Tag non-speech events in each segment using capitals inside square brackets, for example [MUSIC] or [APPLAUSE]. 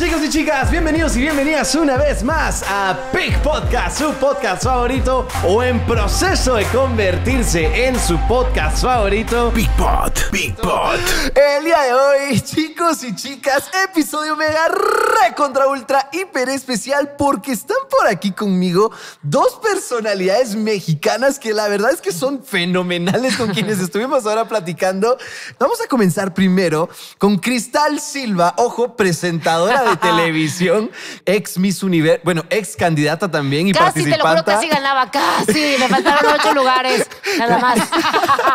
magic. y chicas, bienvenidos y bienvenidas una vez más a Big Podcast, su podcast favorito o en proceso de convertirse en su podcast favorito. Big Pod, Big Pod. El día de hoy, chicos y chicas, episodio mega re contra ultra hiper especial porque están por aquí conmigo dos personalidades mexicanas que la verdad es que son fenomenales con quienes estuvimos ahora platicando. Vamos a comenzar primero con Cristal Silva, ojo, presentadora de [LAUGHS] televisión, ex Miss Universo, bueno, ex candidata también y participante. Casi, te lo juro, casi ganaba, casi, le faltaron ocho lugares, nada [LAUGHS] más.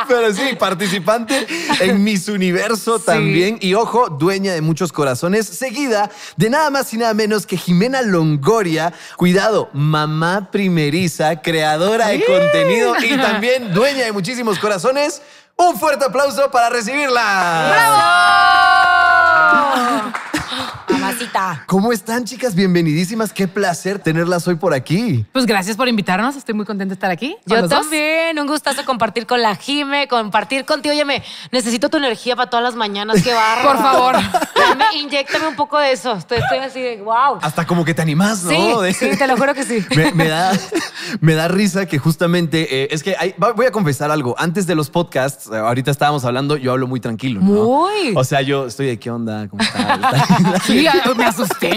Pero sí, participante en Miss Universo también y ojo, dueña de muchos corazones, seguida de nada más y nada menos que Jimena Longoria, cuidado, mamá primeriza, creadora de contenido y también dueña de muchísimos corazones. Un fuerte aplauso para recibirla. ¡Bravo! ¿Cómo están, chicas? Bienvenidísimas. Qué placer tenerlas hoy por aquí. Pues gracias por invitarnos. Estoy muy contenta de estar aquí. Yo también. Un gustazo compartir con la Jime, compartir contigo. Óyeme, necesito tu energía para todas las mañanas. Qué [LAUGHS] barra! Por favor. Dame, inyectame un poco de eso. Estoy, así de wow. Hasta como que te animas ¿no? Sí, te lo juro que sí. me, da, me da risa que justamente eh, es que voy a confesar algo. Antes de los podcasts, eh, ahorita estábamos hablando, yo hablo muy tranquilo. ¿no? Muy. O sea, yo estoy de qué onda, cómo está. [LAUGHS] [LAUGHS] Pues, me asusté.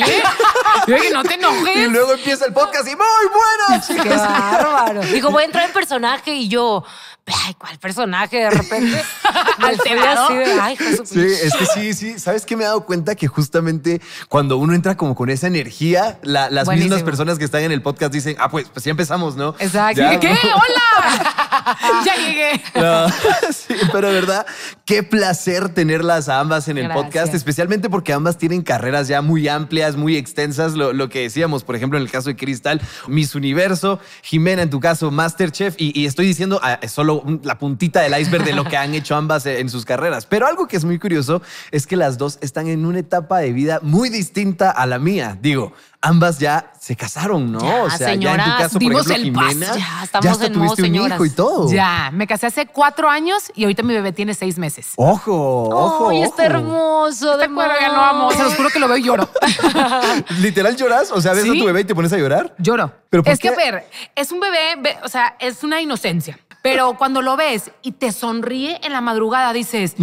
Yo dije, no te enojes. Y luego empieza el podcast y muy bueno chicas. Qué bárbaro. Digo, voy a entrar en personaje y yo, ay, ¿cuál personaje? De repente [LAUGHS] alterado. Así de, ay, Jesús. Sí, es que sí, sí. ¿Sabes qué? Me he dado cuenta que justamente cuando uno entra como con esa energía, las mismas personas que están en el podcast dicen, ah, pues, pues empezamos, ¿no? Exacto. ¿Qué? [LAUGHS] ¡Hola! [LAUGHS] ya llegué. No. sí, pero verdad, qué placer tenerlas a ambas en el podcast, especialmente porque ambas tienen carreras ya muy amplias, muy extensas. Lo, que decíamos, por ejemplo, en el caso de Cristal, Miss Universo, Jimena, en tu caso, Masterchef, y, y estoy diciendo a, ah, solo la puntita del iceberg de lo que han hecho ambas en sus carreras. Pero algo que es muy curioso es que las dos están en una etapa de vida muy distinta a la mía. Digo, ambas ya se casaron, ¿no? Ya, o sea, ya en tu caso, por ejemplo, Jimena, ya, tuviste un hijo y todo. Ya, me casé hace cuatro años y ahorita mi bebé tiene seis meses. ¡Ojo, ojo, ojo está hermoso! de acuerdo que lo amo. Se juro que lo veo y lloro. [LAUGHS] ¿Literal lloras? O sea, ves a tu bebé y te pones a llorar. Lloro. ¿Pero es que, a ver, es un bebé, o sea, es una inocencia. Pero cuando lo ves y te sonríe en la madrugada, dices,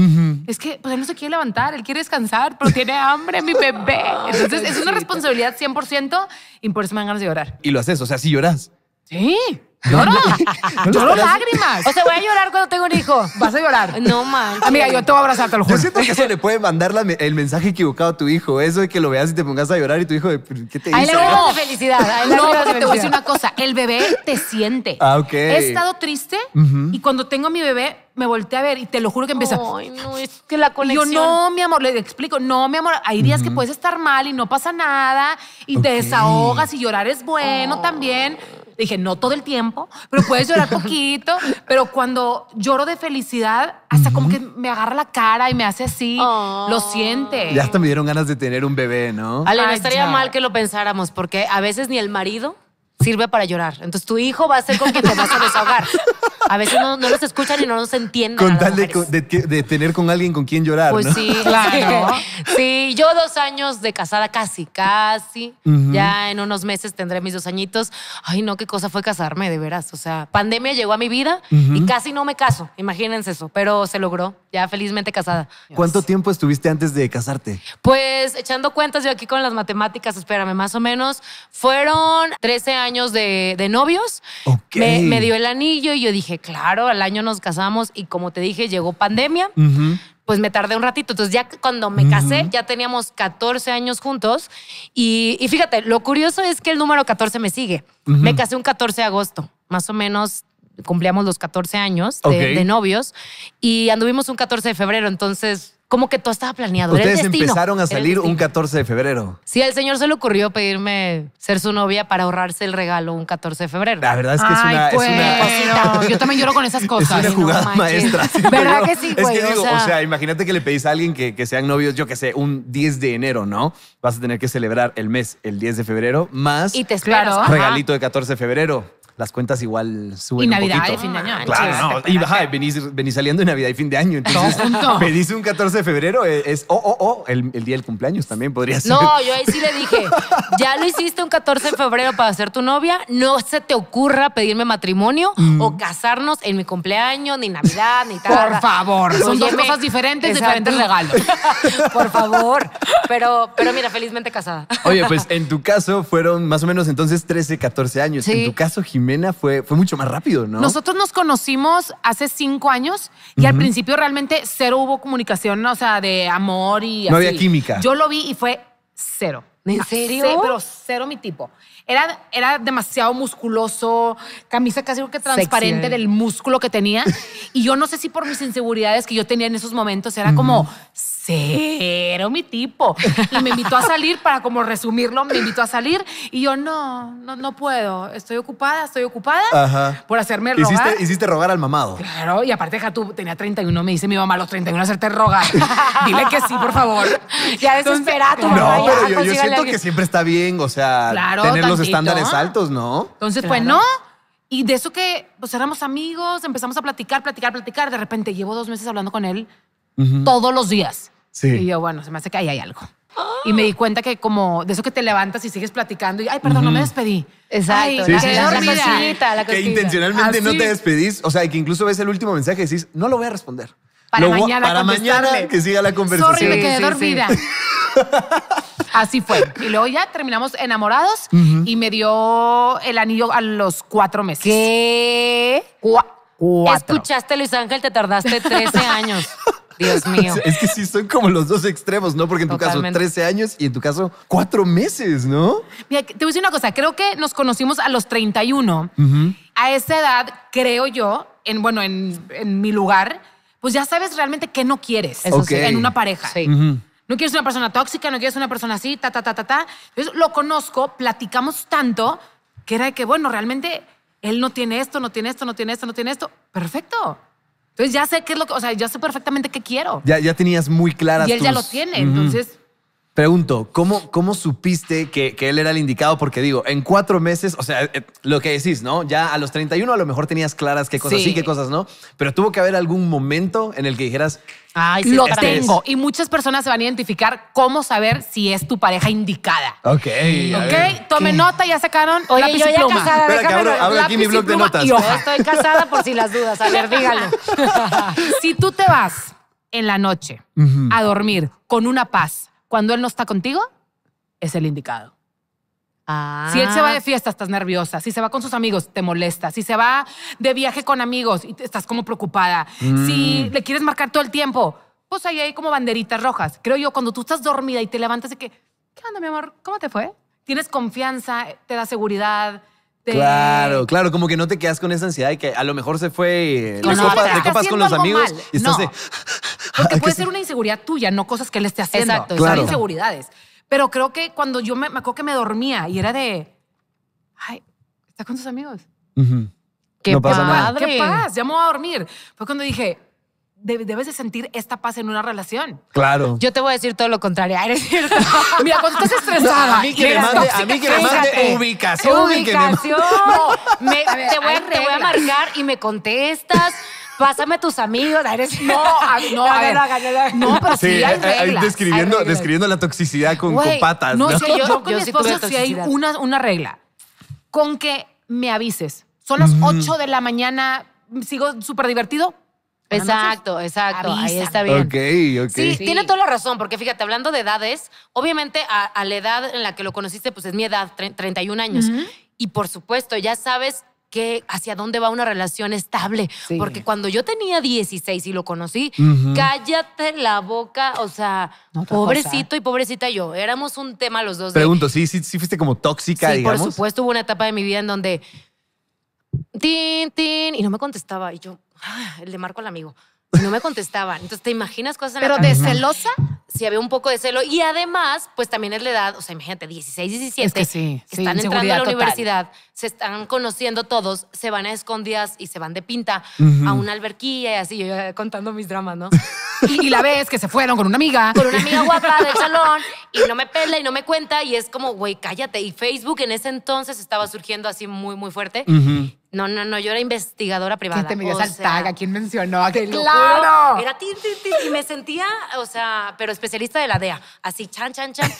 es que pues, él no se quiere levantar, él quiere descansar, pero tiene hambre, mi bebé. Entonces es una responsabilidad 100% y por eso me dan ganas de llorar. Y lo haces, o sea, sí lloras. Sí. Lloro. ¿No Lloro lágrimas. O sea, voy a llorar cuando tengo un hijo. Vas a llorar. [LAUGHS] No mames. Amiga, yo te voy a abrazar, te lo Yo siento que eso le puede mandar el mensaje equivocado a tu hijo. Eso de que lo veas y te pongas a llorar y tu hijo, ¿qué te Ahí le no. felicidad. no, porque te voy a decir una cosa. El bebé te siente. Ah, ok. He estado triste y cuando tengo a mi bebé, me volteé a ver y te lo juro que empieza. Ay, no, es que la conexión. yo, no, mi amor, le explico, no, mi amor, hay días que puedes estar mal y no pasa nada y te desahogas y llorar es bueno oh. también dije, no todo el tiempo, pero puedes llorar [LAUGHS] poquito. Pero cuando lloro de felicidad, hasta como que me agarra la cara y me hace así. Lo oh. siente. Ya hasta me dieron ganas de tener un bebé, ¿no? Ale, no estaría mal que lo pensáramos, porque a veces ni el marido sirve para llorar. Entonces tu hijo va a ser con quien te vas a desahogar. A veces no, los escuchan y no los entienden. Con tal de, tener con alguien con quien llorar. Pues [LAUGHS] sí, claro. Sí, yo dos años de casada, casi, casi. Ya en unos meses tendré mis dos añitos. Ay, no, qué cosa fue casarme, de veras. O sea, pandemia llegó a mi vida y casi no me caso. Imagínense eso, pero se logró. Ya felizmente casada. ¿Cuánto tiempo estuviste antes de casarte? Pues echando cuentas, yo aquí con las matemáticas, espérame, más o menos, fueron 13 años años de, novios. Me, dio el anillo y yo dije, claro, al año nos casamos y como te dije, llegó pandemia. Pues me tardé un ratito. Entonces, ya cuando me casé, ya teníamos 14 años juntos. Y, fíjate, lo curioso es que el número 14 me sigue. Me casé un 14 de agosto, más o menos cumplíamos los 14 años de, de novios y anduvimos un 14 de febrero. Entonces, como que todo estaba planeado. Ustedes empezaron a salir un 14 de febrero. Sí, al señor se le ocurrió pedirme ser su novia para ahorrarse el regalo un 14 de febrero. La verdad es que es una. Pues. yo también lloro con esas cosas. [LAUGHS] Es una jugada maestra. ¿Verdad que sí, güey? o sea, imagínate que le pedís a alguien que, sean novios, yo que sé, un 10 de enero, ¿no? Vas a tener que celebrar el mes el 10 de febrero, más. Y te Regalito de 14 de febrero las cuentas igual suben. Y Navidad y fin de año. Claro, no. Y venís, saliendo de Navidad y fin de año. Entonces, pedís [LAUGHS] un 14 de febrero, eh, es oh, oh, oh, el, día del cumpleaños también podría ser. No, yo ahí sí le dije, ya lo hiciste un 14 de febrero para ser tu novia, no se te ocurra pedirme matrimonio mm. o casarnos en mi cumpleaños, ni Navidad, ni tal. Por favor, son dos cosas diferentes, diferentes regalos. [LAUGHS] Por favor. Pero, pero mira, felizmente casada. Oye, pues en tu caso fueron más o menos entonces 13, 14 años. En tu caso, Jimena Jimena fue, mucho más rápido, ¿no? Nosotros nos conocimos hace cinco años y al principio realmente cero hubo comunicación, o sea, de amor y No había química. Yo lo vi y fue cero. ¿En ah, serio? Sí, pero cero mi tipo. Era, era demasiado musculoso, camisa casi que transparente del músculo que tenía. [LAUGHS] y yo no sé si por mis inseguridades que yo tenía en esos momentos, era como cero mi tipo. Y me invitó a salir, para como resumirlo, me invitó a salir y yo no, no, no puedo, estoy ocupada, estoy ocupada por hacerme rogar. ¿Hiciste, rogar al mamado. Claro, y aparte tú, tenía 31, me dice mi mamá, a los 31 hacerte rogar. [LAUGHS] Dile que sí, por favor. Ya desespera No, pero yo, siento que siempre está bien, o sea, tener los estándares altos, ¿no? Entonces, bueno, pues no. Y de eso que pues éramos amigos, empezamos a platicar, platicar, platicar. De repente llevo dos meses hablando con él todos los días. Y yo, bueno, se me hace que ahí hay algo. Y me di cuenta que como de eso que te levantas y sigues platicando y, ay, perdón, no me despedí. Exacto. la, Que intencionalmente no te despedís, o sea, que incluso ves el último mensaje y decís, no lo voy a responder. Para mañana Para mañana que siga la conversación. Sorry, me quedé dormida. [LAUGHS] Así fue. Y luego ya terminamos enamorados y me dio el anillo a los cuatro meses. ¿Qué? cuatro. Escuchaste, Luis Ángel, te tardaste 13 [LAUGHS] años. Dios [LAUGHS] mío. es que sí, son como los dos extremos, ¿no? Porque en tu caso 13 años y en tu caso 4 meses, ¿no? Mira, te voy a decir una cosa, creo que nos conocimos a los 31. A esa edad, creo yo, en, bueno, en, en, mi lugar, pues ya sabes realmente qué no quieres Eso en una pareja. No quieres una persona tóxica, no quieres una persona así, ta, ta, ta, ta, ta. Entonces lo conozco, platicamos tanto que era de que, bueno, realmente él no tiene esto, no tiene esto, no tiene esto, no tiene esto. Perfecto. Entonces ya sé qué es lo que, o sea, ya sé perfectamente qué quiero. Ya, ya tenías muy claras. Y él ya lo tiene. Entonces, Pregunto, ¿cómo, cómo supiste que, él era el indicado? Porque digo, en cuatro meses, o sea, eh, lo que decís, ¿no? Ya a los 31 a lo mejor tenías claras qué cosas sí. qué cosas no, pero tuvo que haber algún momento en el que dijeras, lo tengo. Y muchas personas se van a identificar cómo saber si es tu pareja indicada. Ok. Ok, tome nota, ya sacaron Oye, yo ya Espera, abro aquí mi blog de notas. Yo estoy casada por si las dudas. A ver, dígalo. [LAUGHS] si tú te vas en la noche a dormir con una paz, cuando él no está contigo, es el indicado. Si él se va de ah. fiesta, estás nerviosa. Si se va con sus amigos, te molesta. Si se va de viaje con amigos, estás como preocupada. Si mm. le quieres marcar todo el tiempo, pues ahí hay como banderitas rojas. Creo yo, cuando tú estás dormida y te levantas y que, ¿qué onda, mi amor? ¿Cómo te fue? Tienes confianza, te da seguridad, Claro, claro, como que no te quedas con esa ansiedad y que a lo mejor se fue eh, no, copas, copas con los amigos y [LAUGHS] Porque puede ser una inseguridad tuya, no cosas que él esté haciendo. Exacto, son inseguridades. Pero creo que cuando yo me, me, acuerdo que me dormía y era de, ay, está con tus amigos. Qué no pasa Nada. Qué pasa, ya me voy a dormir. Fue cuando dije, debes de sentir esta paz en una relación. Claro. Yo te voy a decir todo lo contrario. Eres cierto. [LAUGHS] Mira, cuando estás estresada. a mí que me mande, a mí que me mande ubicación. Ubicación. [LAUGHS] te, voy a, marcar y me contestas. pásame a tus amigos. Eres... No, a, no, a ver, no, pero sí, hay eh, eh, reglas. Describiendo, describiendo la toxicidad con, copatas. No, sé yo, yo, con mi esposo sí si hay una, una regla. Con que me avises. Son las 8 de la mañana, sigo súper divertido, Exacto, exacto. Ahí está bien. Ok, ok. Sí, tiene toda la razón, porque fíjate, hablando de edades, obviamente a, la edad en la que lo conociste, pues es mi edad, 31 años. Y por supuesto, ya sabes que hacia dónde va una relación estable. Porque cuando yo tenía 16 y lo conocí, cállate la boca, o sea, pobrecito y pobrecita yo. Éramos un tema los dos. Pregunto, ¿sí, sí, sí fuiste como tóxica, sí, por supuesto, hubo una etapa de mi vida en donde tin, tin, y no me contestaba. Y yo, Ah, le marco al amigo. No me contestaban. Entonces, ¿te imaginas cosas en ¿Pero de celosa? Sí, había un poco de celo. Y además, pues también es la edad, o sea, imagínate, 16, 17. que sí. están entrando a la universidad, se están conociendo todos, se van a escondidas y se van de pinta a una alberquilla y así, yo contando mis dramas, ¿no? [LAUGHS] y, la vez que se fueron con una amiga. Con una amiga guapa del salón y no me pela y no me cuenta y es como, güey, cállate. Y Facebook en ese entonces estaba surgiendo así muy, muy fuerte. No, no, no, yo era investigadora privada. ¿Quién te al tag? ¿A quién mencionó? ¡Claro! Era ti, ti, ti. y me sentía, o sea, pero especialista de la DEA. Así, chan, chan, chan.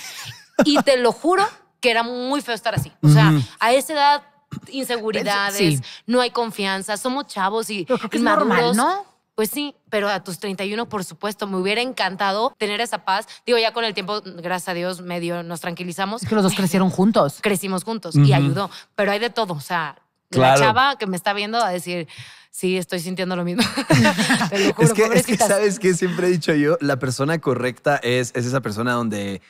Y te lo juro que era muy feo estar así. O sea, a esa edad, inseguridades, no hay confianza, somos chavos y pero es ¿no? Pues sí, pero a tus 31, por supuesto, me hubiera encantado tener esa paz. Digo, ya con el tiempo, gracias a Dios, medio nos tranquilizamos. que los dos crecieron juntos. Crecimos juntos y ayudó. Pero hay de todo. O sea, la chava que me está viendo a decir, sí, estoy sintiendo lo mismo. [LAUGHS] es, que, ¿sabes qué? Siempre he dicho yo, la persona correcta es, esa persona donde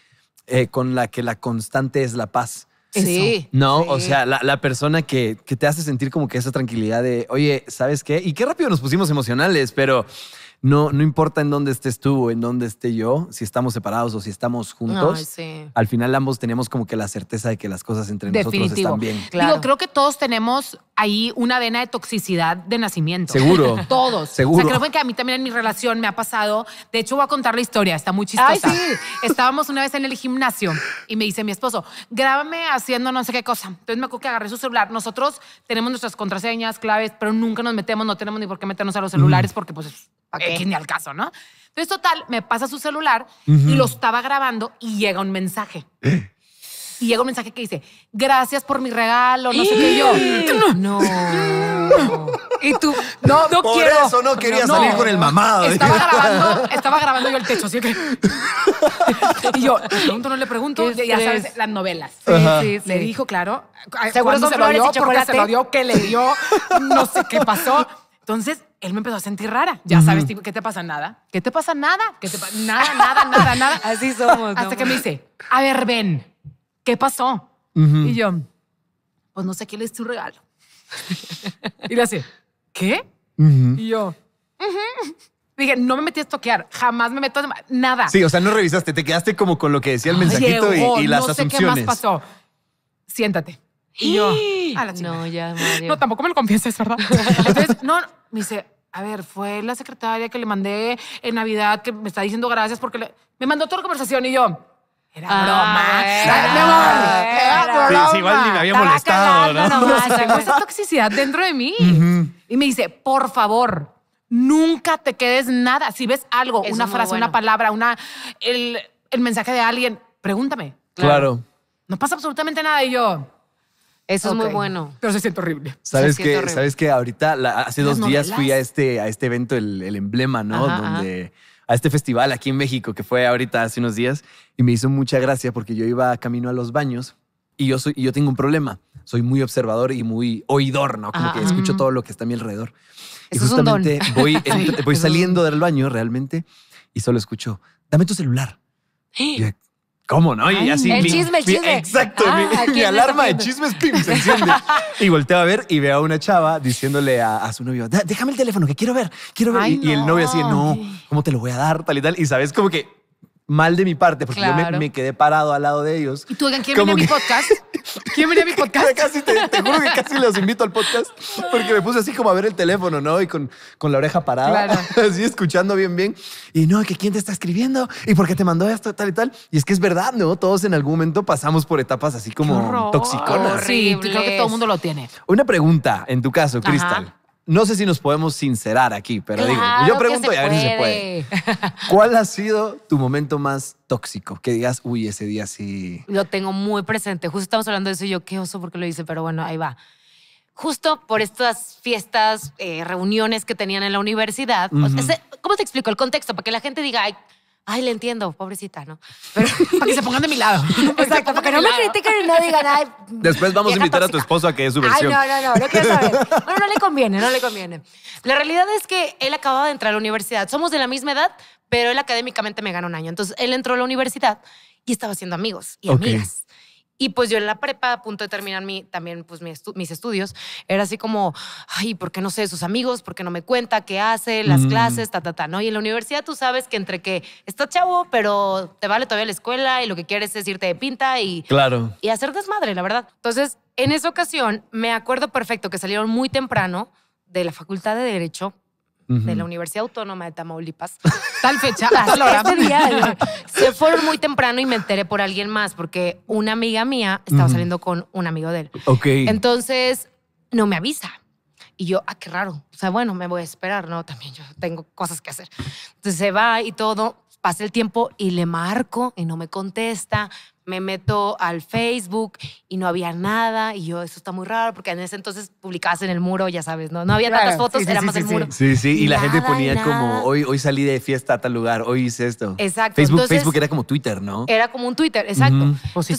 eh, con la que la constante es la paz. Sí. No, o sea, la, persona que, que, te hace sentir como que esa tranquilidad de, oye, ¿sabes qué? Y qué rápido nos pusimos emocionales, pero no, no importa en dónde estés tú o en dónde esté yo, si estamos separados o si estamos juntos, al final ambos tenemos como que la certeza de que las cosas entre nosotros están bien. Digo, creo que todos tenemos ahí una vena de toxicidad de nacimiento. Seguro. [LAUGHS] todos. Seguro. O sea, creo que a mí también en mi relación me ha pasado. De hecho, voy a contar la historia, está muy chistosa. Ay, sí. [LAUGHS] Estábamos una vez en el gimnasio y me dice mi esposo, grábame haciendo no sé qué cosa. Entonces me acuerdo que agarré su celular. Nosotros tenemos nuestras contraseñas, claves, pero nunca nos metemos, no tenemos ni por qué meternos a los celulares porque pues eh, que genial ni al caso, ¿no? Entonces, total, me pasa su celular y lo estaba grabando y llega un mensaje. Y llega un mensaje que dice, gracias por mi regalo, no sé qué yo. ¡Eh! No. Y tú, no, no por eso no quería salir con el mamado. Estaba grabando, estaba grabando yo el techo, así que... [LAUGHS] y yo, le pregunto, no le pregunto, ya sabes, las novelas. Sí, sí, Le dijo, claro, seguro se lo dio, porque se lo dio, que le dio, no sé qué pasó. Entonces, él me empezó a sentir rara. Ya sabes, ¿qué te pasa? Nada. ¿Qué te pasa? Nada. ¿Qué Nada, nada, nada, [LAUGHS] nada. Así somos. Hasta que me dice, a ver, ven, ¿qué pasó? Y yo, pues no sé quién es tu regalo. [LAUGHS] y le hace, ¿qué? Y yo, Dije, no me metí a toquear, jamás me meto a nada. Sí, o sea, no revisaste, te quedaste como con lo que decía el mensajito y, y, las no sé qué más pasó. Siéntate. Y No, ya, No, tampoco me lo confieses, ¿verdad? Entonces, [LAUGHS] no, me dice, a ver, fue la secretaria que le mandé en Navidad que me está diciendo gracias porque me mandó toda la conversación y yo. Era ah, broma. Era, broma. Sí, igual ni me había molestado, ¿no? Nomás, esa toxicidad dentro de mí. Y me dice, por favor, nunca te quedes nada. Si ves algo, una frase, una palabra, una, el, mensaje de alguien, pregúntame. claro. No pasa absolutamente nada. Y yo, eso es muy bueno. Pero se siente horrible. Sabes que, sabes que ahorita, hace dos días fui a este, a este evento, el, emblema, ¿no? a este festival aquí en México, que fue ahorita hace unos días, y me hizo mucha gracia porque yo iba camino a los baños y yo soy, yo tengo un problema. Soy muy observador y muy oidor, ¿no? Como que escucho todo lo que está a mi alrededor. Eso y justamente voy, [LAUGHS] voy saliendo del baño realmente y solo escucho, dame tu celular. [GASPS] ¿Cómo no? y así. El chisme, el chisme. Exacto. mi, ah, alarma de chismes, se enciende. [LAUGHS] y volteo a ver y veo a una chava diciéndole a, su novio, déjame el teléfono que quiero ver, quiero ver. y, el novio así, no, ¿cómo te lo voy a dar? Tal y tal. Y sabes, como que mal de mi parte, porque yo me, quedé parado al lado de ellos. Y tú, oigan, ¿Quién viene mi podcast? [LAUGHS] ¿Quién venía a mi podcast? [LAUGHS] casi te, juro que casi los invito al podcast porque me puse así como a ver el teléfono, ¿no? Y con, la oreja parada, [LAUGHS] así escuchando bien, bien. Y no, que quién te está escribiendo y por qué te mandó esto, tal y tal. Y es que es verdad, ¿no? Todos en algún momento pasamos por etapas así como toxiconas. Sí, creo que todo el mundo lo tiene. Una pregunta en tu caso, Crystal. No sé si nos podemos sincerar aquí, pero digo, yo pregunto y a ver si se puede. ¿Cuál ha sido tu momento más tóxico? Que digas, uy, ese día sí. Lo tengo muy presente. Justo estamos hablando de eso y yo, qué oso porque lo hice, pero bueno, ahí va. Justo por estas fiestas, eh, reuniones que tenían en la universidad. ¿Cómo te explico el contexto? Para que la gente diga, ay, Ay, le entiendo, pobrecita, ¿no? Pero [LAUGHS] para que se pongan de mi lado. [LAUGHS] Exacto, para que no me critiquen y no digan, ay. Después vamos a invitar a tu esposo a que es su versión. Ay, no, no, no, no quiero saber. [LAUGHS] Bueno, no le conviene, no le conviene. La realidad es que él acababa de entrar a la universidad. Somos de la misma edad, pero él académicamente me gana un año. Entonces él entró a la universidad y estaba haciendo amigos y amigas. Y pues yo en la prepa, a punto de terminar mi, también pues mis estudios, era así como, ay, ¿por qué no sé de sus amigos? ¿Por qué no me cuenta qué hace? Las mm. clases, ta, ta, ta, ¿no? Y en la universidad tú sabes que entre que está chavo, pero te vale todavía la escuela y lo que quieres es irte de pinta y... Claro. Y hacer desmadre, la verdad. Entonces, en esa ocasión, me acuerdo perfecto que salieron muy temprano de la Facultad de Derecho de la Universidad Autónoma de Tamaulipas, [LAUGHS] tal fecha, se fueron muy temprano y me enteré por alguien más, porque una amiga mía estaba saliendo con un amigo de él. Ok. Entonces, no me avisa. Y yo, ah, qué raro. O sea, bueno, me voy a esperar, ¿no? También yo tengo cosas que hacer. Entonces se va y todo, pasa el tiempo y le marco y no me contesta me meto al Facebook y no había nada y yo, eso está muy raro porque en ese entonces publicabas en el muro, ya sabes, ¿no? No había tantas fotos, era más el muro. Sí, sí, y, la gente ponía como, hoy, hoy salí de fiesta a tal lugar, hoy hice esto. Exacto. Facebook, era como Twitter, ¿no? Era como un Twitter, exacto. te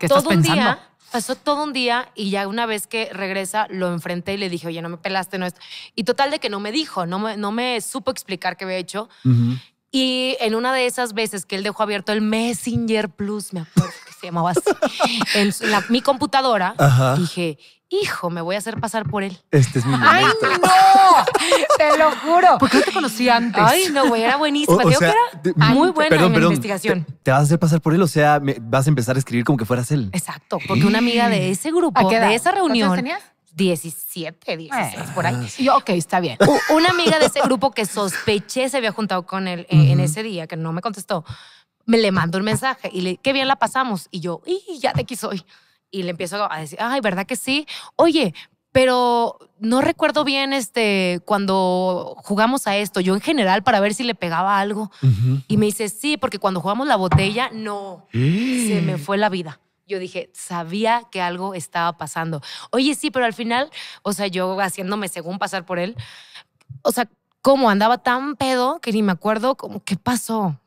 ¿qué todo Un día, pasó todo un día y ya una vez que regresa lo enfrenté y le dije, oye, no me pelaste, no esto. Y total de que no me dijo, no me, no me supo explicar qué había hecho. Y en una de esas veces que él dejó abierto el Messenger Plus, me acuerdo que se llamaba así, [LAUGHS] en mi computadora, dije, hijo, me voy a hacer pasar por él. Este es mi momento. ¡Ay, no! [LAUGHS] Te lo juro. ¿Por qué no te conocí antes? Ay, no, güey, era buenísimo. O, sea, que era muy buena en perdón, investigación. Te, vas a hacer pasar por él, o sea, vas a empezar a escribir como que fueras él. Exacto, porque una amiga de ese grupo, de esa reunión, 17, 16, por ahí. yo, ok, está bien. [LAUGHS] Una amiga de ese grupo que sospeché se había juntado con él eh, en ese día, que no me contestó, me le mando un mensaje y le, qué bien la pasamos. Y yo, y ya de aquí soy. Y le empiezo a decir, ay, ¿verdad que sí? Oye, pero no recuerdo bien este cuando jugamos a esto, yo en general para ver si le pegaba algo. Y me dice, sí, porque cuando jugamos la botella, no, [GASPS] se me fue la vida yo dije, sabía que algo estaba pasando. Oye, sí, pero al final, o sea, yo haciéndome según pasar por él, o sea, cómo andaba tan pedo que ni me acuerdo como qué pasó.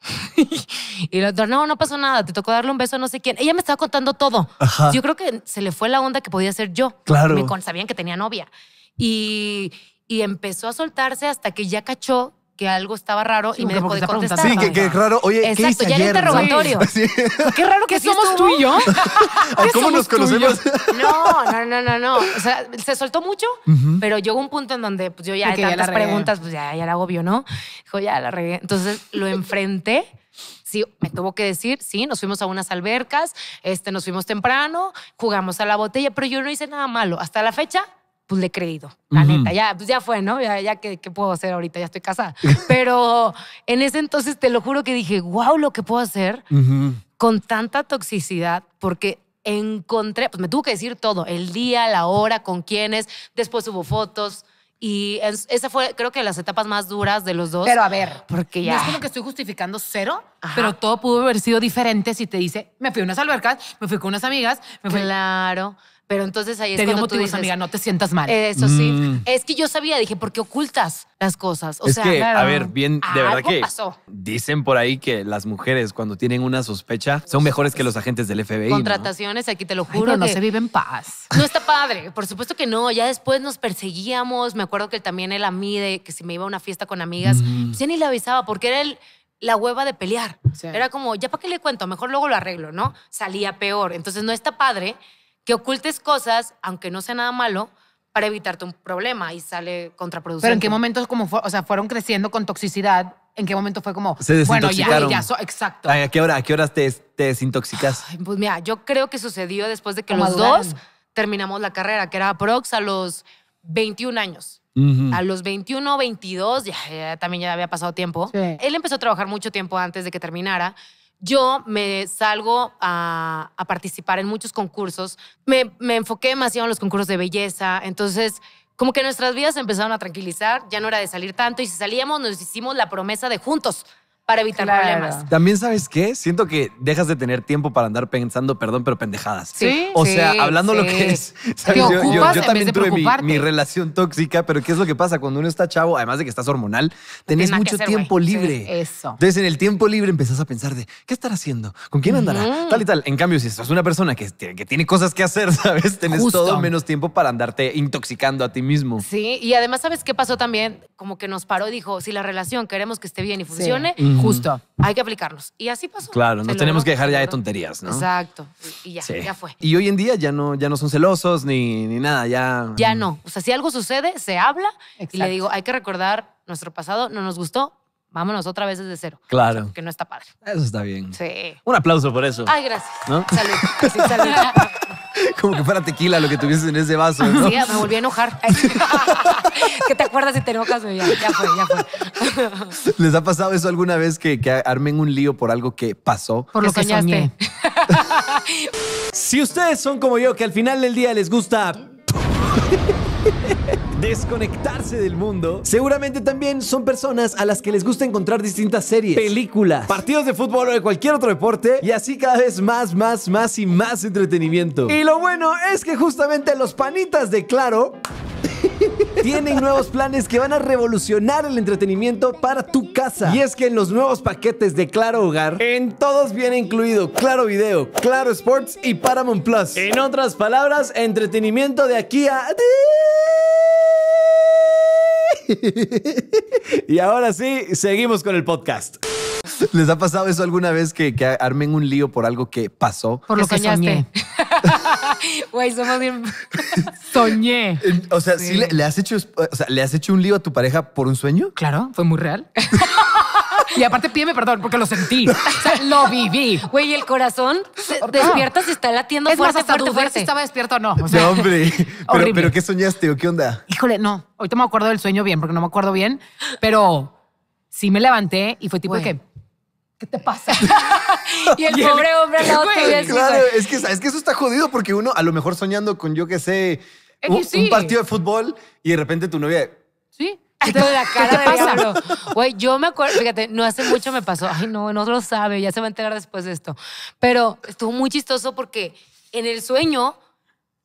[LAUGHS] y el otro, no, no pasó nada, te tocó darle un beso a no sé quién. Ella me estaba contando todo. Yo creo que se le fue la onda que podía ser yo. Claro. sabían que tenía novia. Y, y empezó a soltarse hasta que ya cachó que algo estaba raro y me dejó de contestar. Sí, que, que, raro. Oye, Exacto, ¿qué hice ya ayer, interrogatorio. [LAUGHS] Pues qué raro que somos tú y yo. [LAUGHS] ¿Cómo nos conocemos? No, no, no, no, no. O sea, se soltó mucho, pero llegó un punto en donde pues, yo ya de tantas preguntas, pues ya, era obvio, agobio, ¿no? Dijo, ya la regué. Entonces lo enfrenté sí, me tuvo que decir, sí, nos fuimos a unas albercas, este, nos fuimos temprano, jugamos a la botella, pero yo no hice nada malo. Hasta la fecha pues le he creído, la neta. Ya, pues ya fue, ¿no? Ya, ya ¿qué, puedo hacer ahorita, ya estoy casada. [LAUGHS] Pero en ese entonces te lo juro que dije, wow, lo que puedo hacer con tanta toxicidad, porque encontré, pues me tuvo que decir todo, el día, la hora, con quiénes, después hubo fotos. Y esa fue, creo que las etapas más duras de los dos. Pero a ver, porque ya. No es como que estoy justificando cero, pero todo pudo haber sido diferente si te dice, me fui a unas albercas, me fui con unas amigas, me fui. Claro. Pero entonces ahí es cuando tú dices, amiga, no te sientas mal. Eso sí. Mm. Es que yo sabía, dije, ¿por qué ocultas las cosas? O sea, a ver, bien, de verdad que pasó. dicen por ahí que las mujeres cuando tienen una sospecha son mejores que los agentes del FBI. Contrataciones, aquí te lo juro. no se vive en paz. No está padre, por supuesto que no. Ya después nos perseguíamos. Me acuerdo que también él a mí, de que si me iba a una fiesta con amigas, pues ni le avisaba porque era el la hueva de pelear. Era como, ya para qué le cuento, mejor luego lo arreglo, ¿no? Salía peor. Entonces no está padre que ocultes cosas, aunque no sea nada malo, para evitarte un problema y sale contraproducente. Pero en qué momentos como o sea, fueron creciendo con toxicidad, en qué momento fue como Se bueno, ya exacto. ¿A qué hora qué horas te, desintoxicas? pues mira, yo creo que sucedió después de que los dos terminamos la carrera, que era prox a los 21 años. A los 21, 22, ya, también ya había pasado tiempo. Él empezó a trabajar mucho tiempo antes de que terminara yo me salgo a, participar en muchos concursos. Me, me, enfoqué demasiado en los concursos de belleza. Entonces, como que nuestras vidas se empezaron a tranquilizar. Ya no era de salir tanto. Y si salíamos, nos hicimos la promesa de juntos para evitar problemas. También sabes qué, siento que dejas de tener tiempo para andar pensando, perdón, pero pendejadas. Sí. O sea, hablando lo que es. [LAUGHS] ¿sabes? Yo, también tuve mi, relación tóxica, pero ¿qué es lo que pasa cuando uno está chavo? Además de que estás hormonal, tenés mucho tiempo libre. eso. Entonces, en el tiempo libre empezás a pensar de qué estará haciendo, con quién andará, tal y tal. En cambio, si estás una persona que, tiene cosas que hacer, [LAUGHS] ¿sabes? Tenés todo menos tiempo para andarte intoxicando a ti mismo. Sí, y además, ¿sabes qué pasó también? Como que nos paró dijo, si la relación queremos que esté bien y funcione, Justo. Hay que aplicarlos. Y así pasó. Claro, nos tenemos que dejar ya de tonterías, ¿no? Exacto. Y, ya, ya fue. Y hoy en día ya no, ya no son celosos ni, ni nada, ya. Ya no. O sea, si algo sucede, se habla y le digo, hay que recordar nuestro pasado, no nos gustó, vámonos otra vez desde cero. Claro. que no está padre. Eso está bien. Sí. Un aplauso por eso. Ay, gracias. ¿No? Salud. [LAUGHS] salud. Como que fuera tequila lo que tuvieses en ese vaso. ¿no? Sí, me volví a enojar. [LAUGHS] ¿Qué te acuerdas si te enojas, ya, fue, ya fue. ¿Les ha pasado eso alguna vez que, que armen un lío por algo que pasó? Por lo que, que [LAUGHS] si ustedes son como yo, que al final del día les gusta desconectarse del mundo. Seguramente también son personas a las que les gusta encontrar distintas series, películas, partidos de fútbol o de cualquier otro deporte y así cada vez más, más, más y más entretenimiento. Y lo bueno es que justamente los panitas de Claro tienen nuevos planes que van a revolucionar el entretenimiento para tu casa. Y es que en los nuevos paquetes de Claro Hogar, en todos viene incluido Claro Video, Claro Sports y Paramount Plus. En otras palabras, entretenimiento de aquí a... [LAUGHS] y ahora sí, seguimos con el podcast. ¿Les ha pasado eso alguna vez que, armen un lío por algo que pasó? Por lo que soñé. [LAUGHS] Güey, somos bien. [LAUGHS] Soñé. O sea, le, has hecho, ¿le has hecho un lío a tu pareja por un sueño? Claro, fue muy real. [LAUGHS] Y aparte pídeme perdón porque lo sentí. O sea, lo viví. Güey, el corazón ah. despiertas y está latiendo es fuerte, más, fuerte, Si estaba despierto o no. O sea, hombre. Pero, ¿qué soñaste o qué onda? Híjole, no. Ahorita me acuerdo del sueño bien porque no me acuerdo bien, pero sí me levanté y fue tipo que ¿qué te pasa? [LAUGHS] [LAUGHS] y el pobre hombre al lado tuyo. Claro, es que, eso está jodido porque uno a lo mejor soñando con, yo que sé, eh, un, partido de fútbol y de repente tu novia... Sí. [LAUGHS] ¿Qué de la cara ¿Qué te pasa? Güey, yo me acuerdo, fíjate, no hace mucho me pasó. Ay, no, no lo sabe, ya se va a enterar después de esto. Pero estuvo muy chistoso porque en el sueño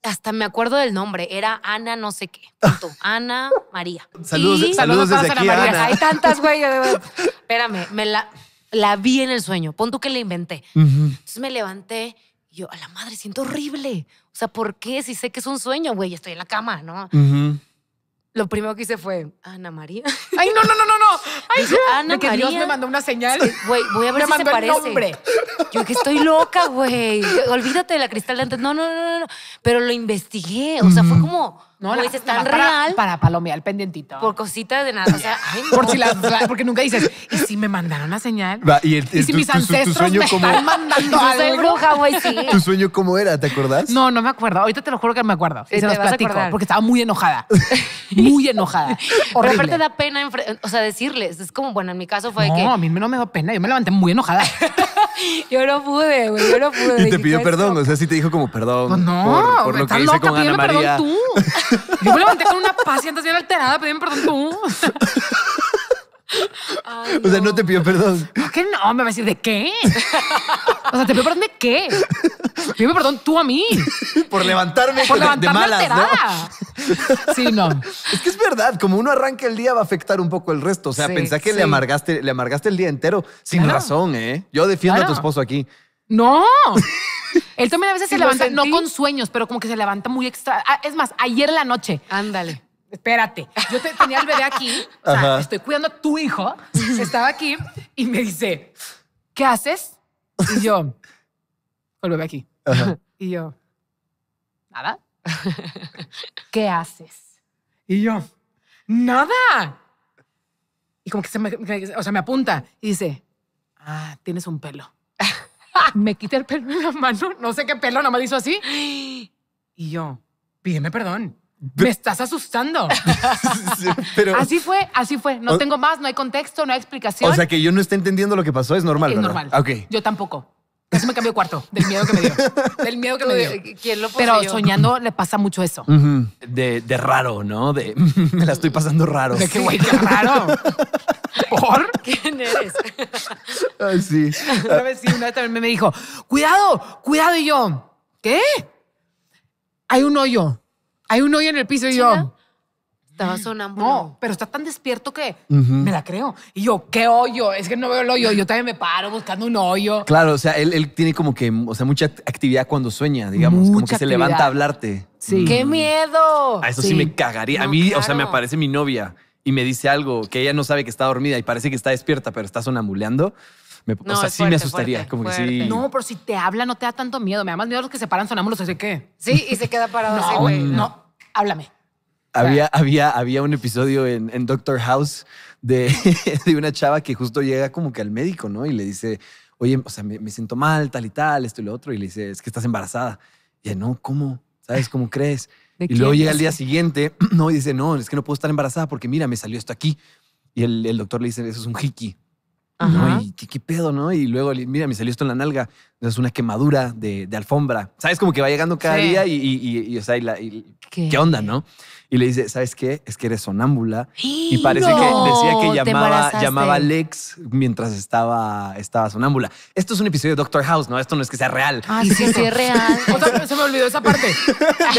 hasta me acuerdo del nombre, era Ana no sé qué. Punto. Ana María. Saludos, saludos, Ana María. Hay tantas, güey. Espérame, me la, la vi en el sueño. Pon tú que la inventé. Entonces me levanté y yo, a la madre, siento horrible. O sea, ¿por qué? Si sé que es un sueño, güey, estoy en la cama, ¿no? Lo primero que hice fue, Ana María. [LAUGHS] Ay, no, no, no, no, no. Ay, Ana María. Dios me mandó una señal. Güey, voy a ver si se parece. Yo que estoy loca, güey. Olvídate de la cristal de antes. No, no, no, no, Pero lo investigué. O sea, fue como no, la, tan real. Para, palomear el pendientito. Por cositas de nada. O sea, [LAUGHS] Por si porque nunca dices, ¿y si me mandaron una señal? y, si mis ancestros me están mandando [LAUGHS] algo? Soy bruja, güey, sí. [LAUGHS] ¿Tu sueño cómo era? ¿Te acuerdas? No, no me acuerdo. Ahorita te lo juro que me acuerdo. se los platico. Porque estaba muy enojada. muy enojada. Pero da pena, o sea, decirles. Es como, bueno, en mi caso fue que... No, a mí no me da pena. Yo me levanté muy enojada. yo no pude, güey. Yo no pude. Y te pidió perdón. O sea, sí te dijo como perdón. Pues no, por, lo que hice con Ana María. perdón tú. Yo me levanté con una paciente bien alterada, pídeme perdón tú. O sea, no te pido perdón. ¿Por qué no? Me vas a decir, ¿de qué? O sea, ¿te pido perdón de qué? Pídeme perdón tú a mí. Por levantarme, Por levantarme de malas, alterada. ¿no? Sí, no. Es que es verdad, como uno arranca el día va a afectar un poco el resto. O sea, sí, pensá que le, amargaste, le amargaste el día entero sin razón, ¿eh? Yo defiendo a tu esposo aquí. No. Él [LAUGHS] también a veces se levanta, no con sueños, pero como que se levanta muy extra. Ah, es más, ayer la noche. Ándale. Espérate, yo tenía al bebé aquí, o sea, estoy cuidando a tu hijo, estaba aquí y me dice, ¿qué haces? Y yo, el bebé aquí. Y yo, nada. ¿Qué haces? Y yo, nada. Y como que se me, o sea, me apunta y dice, ah, tienes un pelo me quité el pelo en la mano, no sé qué pelo, nomás hizo así. Y yo, pídeme perdón. Me estás asustando. así fue, así fue. No tengo más, no hay contexto, no hay explicación. O sea, que yo no estoy entendiendo lo que pasó, es normal. Es normal. Ah, okay. Yo tampoco. Eso me cambió cuarto, del miedo que me dio. [LAUGHS] Del miedo que me dio. ¿Quién lo Pero soñando le pasa mucho eso. de, raro, ¿no? De [LAUGHS] me la estoy pasando raro. De qué güey, qué raro. ¿Por? ¿Quién eres? [LAUGHS] Ay, sí. Una vez, sí, una vez también me dijo, cuidado, cuidado. Y yo, ¿qué? Hay un hoyo. Hay un hoyo en el piso. Y yo, estaba sonando. No, pero está tan despierto que me la creo. Y yo, ¿qué hoyo? Es que no veo el hoyo. Yo también me paro buscando un hoyo. Claro, o sea, él, tiene como que, o sea, mucha actividad cuando sueña, digamos. como que se levanta a hablarte. Sí. ¡Qué miedo! A eso sí, me cagaría. a mí, o sea, me aparece mi novia y me dice algo que ella no sabe que está dormida y parece que está despierta, pero está sonambuleando. o sea, sí me asustaría. como No, pero si te habla, no te da tanto miedo. Me da más miedo los que se paran sonámbulos, así que. Sí, y se queda parado así, güey. No, háblame. Había, había, había un episodio en, Doctor House de, [LAUGHS] de, una chava que justo llega como que al médico, ¿no? Y le dice, oye, o sea, me, siento mal, tal y tal, esto y lo otro. Y le dice, es que estás embarazada. Y no, ¿cómo? ¿Sabes cómo crees? Y luego llega al día siguiente, [CLEARS THROAT] no, y dice, no, es que no puedo estar embarazada porque mira, me salió esto aquí. Y el, doctor le dice, eso es un hiki. ¿qué, pedo, ¿no? Y luego, mira, me salió esto en la nalga es una quemadura de, alfombra. ¿Sabes? Como que va llegando cada día y, o sea, ¿Qué? onda, no? Y le dice, ¿sabes qué? Es que eres sonámbula. Y parece que decía que llamaba, llamaba a Lex mientras estaba, estaba sonámbula. Esto es un episodio de Doctor House, ¿no? Esto no es que sea real. Ah, sí, sí, es real. [LAUGHS] o sea, se me olvidó esa parte. [LAUGHS]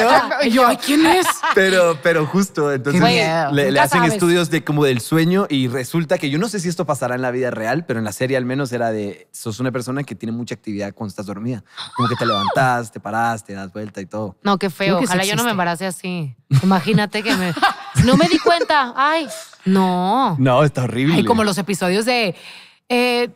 Yo, quién es? Pero, pero justo, entonces le, hacen estudios de como del sueño y resulta que yo no sé si esto pasará en la vida real, pero en la serie al menos era de, sos una persona que tiene mucha actividad cuando estás dormida. Como que te levantas te parás, te das vuelta y todo. No, qué feo. Ojalá yo no me embarace así. Imagínate que me. No me di cuenta. Ay, no. No, está horrible. y como los episodios de. Eh,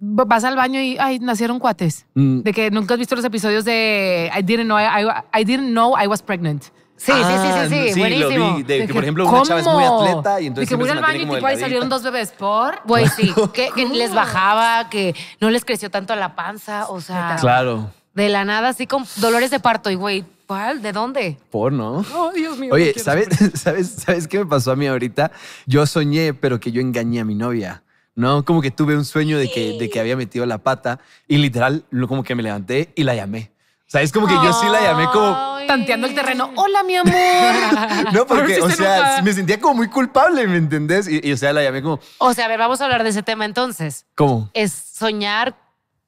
vas al baño y ay, nacieron cuates. Mm. De que nunca has visto los episodios de I didn't know I didn't know I was pregnant. Sí, sí, sí, sí, ah, sí, buenísimo. Lo de por ejemplo, una chava es muy atleta y entonces. se que voy al baño y tipo ahí salieron dos bebés por. Güey, sí. [LAUGHS] Que, les bajaba, que no les creció tanto la panza, o sea. Claro. De la nada, así con dolores de parto. Y güey, ¿cuál? ¿De dónde? Por, ¿no? Oh, Dios mío. Oye, ¿sabes, [LAUGHS] ¿sabes, ¿sabes qué me pasó a mí ahorita? Yo soñé, pero que yo engañé a mi novia. ¿no? Como que tuve un sueño de que, de que había metido la pata y literal, como que me levanté y la llamé. O sea, es como que yo sí la llamé como... Tanteando el terreno. Hola, mi amor. [LAUGHS] no, porque, [LAUGHS] o sea, me sentía como muy culpable, ¿me entendés? Y, o sea, la llamé como... O sea, a ver, vamos a hablar de ese tema entonces. ¿Cómo? Es soñar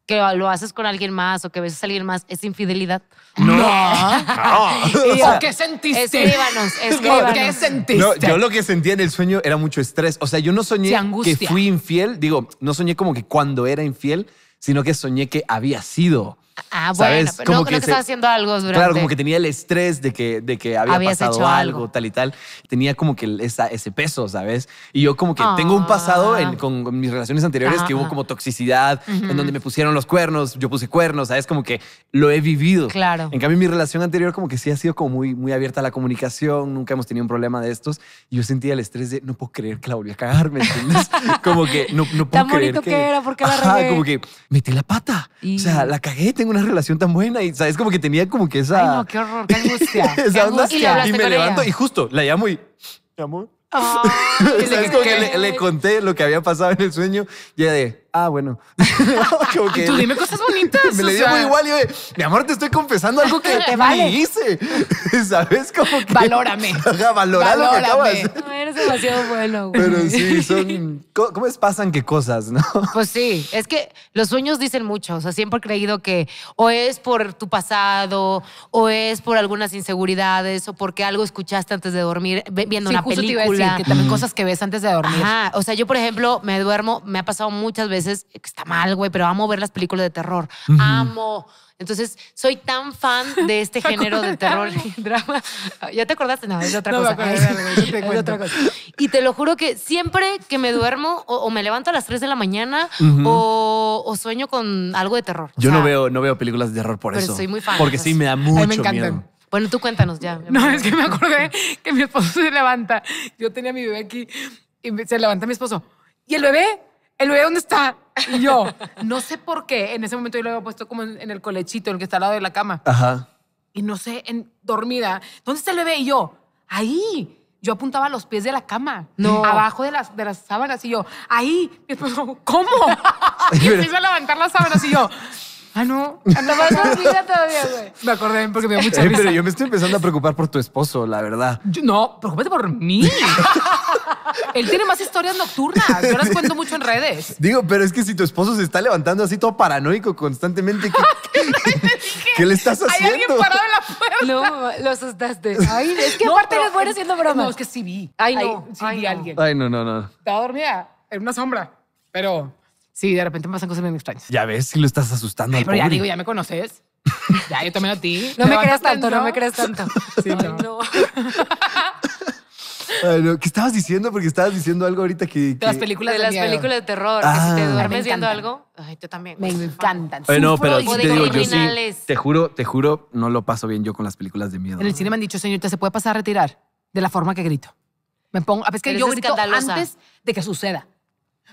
que lo haces con alguien más o que ves a alguien más es infidelidad. No. [LAUGHS] ¿O qué sentiste? Escríbanos, escríbanos. ¿Qué sentiste? No, yo lo que sentía en el sueño era mucho estrés. O sea, yo no soñé que fui infiel. Digo, no soñé como que cuando era infiel, sino que soñé que había sido. Ah, bueno, pero como no, que, creo que estaba haciendo algo Claro, como que tenía el estrés de que, de que había pasado algo, tal y tal. Tenía como que esa, ese peso, ¿sabes? Y yo como que tengo un pasado ah. con, mis relaciones anteriores que hubo como toxicidad, en donde me pusieron los cuernos, yo puse cuernos, ¿sabes? Como que lo he vivido. Claro. En cambio, mi relación anterior como que sí ha sido como muy, muy abierta a la comunicación, nunca hemos tenido un problema de estos. Y yo sentía el estrés de, no puedo creer que la volví a cagar, entiendes? como que no, no puedo Tan creer bonito que... era, porque la Ajá, como que metí la pata. O sea, la cagué, tengo una relación tan buena y, ¿sabes? Como que tenía como que esa... Ay, no, qué horror, qué angustia. [LAUGHS] esa Y, me levanto y justo la llamo y... Mi amor. [LAUGHS] le, conté lo que había pasado en el sueño y ella de ah, bueno. [LAUGHS] tú dime [LAUGHS] cosas bonitas. Me le dio muy igual y yo, mi amor, te estoy confesando algo que [LAUGHS] te hice. ¿Sabes? cómo? que. Valórame. Ajá, valora lo que acabas. No, eres demasiado bueno, güey. Pero sí, son. ¿Cómo es pasan qué cosas, no? Pues sí, es que los sueños dicen mucho. O sea, siempre he creído que o es por tu pasado, o es por algunas inseguridades, o porque algo escuchaste antes de dormir viendo una justo película. Te iba a decir, que también cosas que ves antes de dormir. Ajá. O sea, yo, por ejemplo, me duermo, me ha pasado muchas veces eh, que está mal, güey, pero amo ver las películas de terror. Amo. Entonces, soy tan fan de este [LAUGHS] género de terror y drama. [LAUGHS] ¿Ya te acordaste? No, es otra cosa. [LAUGHS] es otra cosa. Y te lo juro que siempre que me duermo o, me levanto a las 3 de la mañana o, sueño con algo de terror. Yo no, veo, no veo películas de terror por pero eso. soy muy fan. Porque sí, me da mucho me miedo. Bueno, tú cuéntanos ya. No, es que me acordé que mi esposo se levanta. Yo tenía a mi bebé aquí y se levanta mi esposo. ¿Y el bebé? el bebé dónde está? Y yo, [LAUGHS] no sé por qué, en ese momento yo lo había puesto como en, el colechito, el que está al lado de la cama. Ajá. Y no sé, dormida, ¿dónde está el bebé? Y yo, ahí. Yo apuntaba a los pies de la cama, no. abajo de las, de las sábanas, y yo, ahí. Y después, ¿cómo? [LAUGHS] y empiezo a levantar las sábanas, y yo, Ah, no. no. dormida todavía, güey. [LAUGHS] Me acordé porque me dio eh, mucha eh, risa. Pero yo me estoy empezando a preocupar por tu esposo, la verdad. no, preocúpate por mí. [LAUGHS] Él tiene más historias nocturnas. Yo las cuento mucho en redes. Digo, pero es que si tu esposo se está levantando así todo paranoico constantemente, ¿qué, [LAUGHS] ah, ¿Qué le estás haciendo? Hay alguien parado en la puerta. No, lo asustaste. Ay, es que no, aparte les bueno haciendo bromas. No, es que sí vi. Ay, no. sí vi a alguien. Ay, no, no, no. Estaba dormida en una sombra, pero Sí, de repente me pasan cosas bien extrañas. Ya ves, si lo estás asustando. pero ya digo, ya me conoces. Ya, yo también a ti. [LAUGHS] No me creas tanto, [LAUGHS] no me creas tanto. Sí, no. ¿Qué estabas diciendo? Porque estabas diciendo algo ahorita que. De las películas de, terror. que si te ah. duermes viendo algo. Ay, yo también. Me encantan. Bueno, pero sí te digo, yo sí, te juro, te juro, no lo paso bien yo con las películas de miedo. En el cine me han dicho, señorita, ¿se puede pasar a retirar? De la forma que grito. Me pongo. A veces que yo grito antes de que suceda.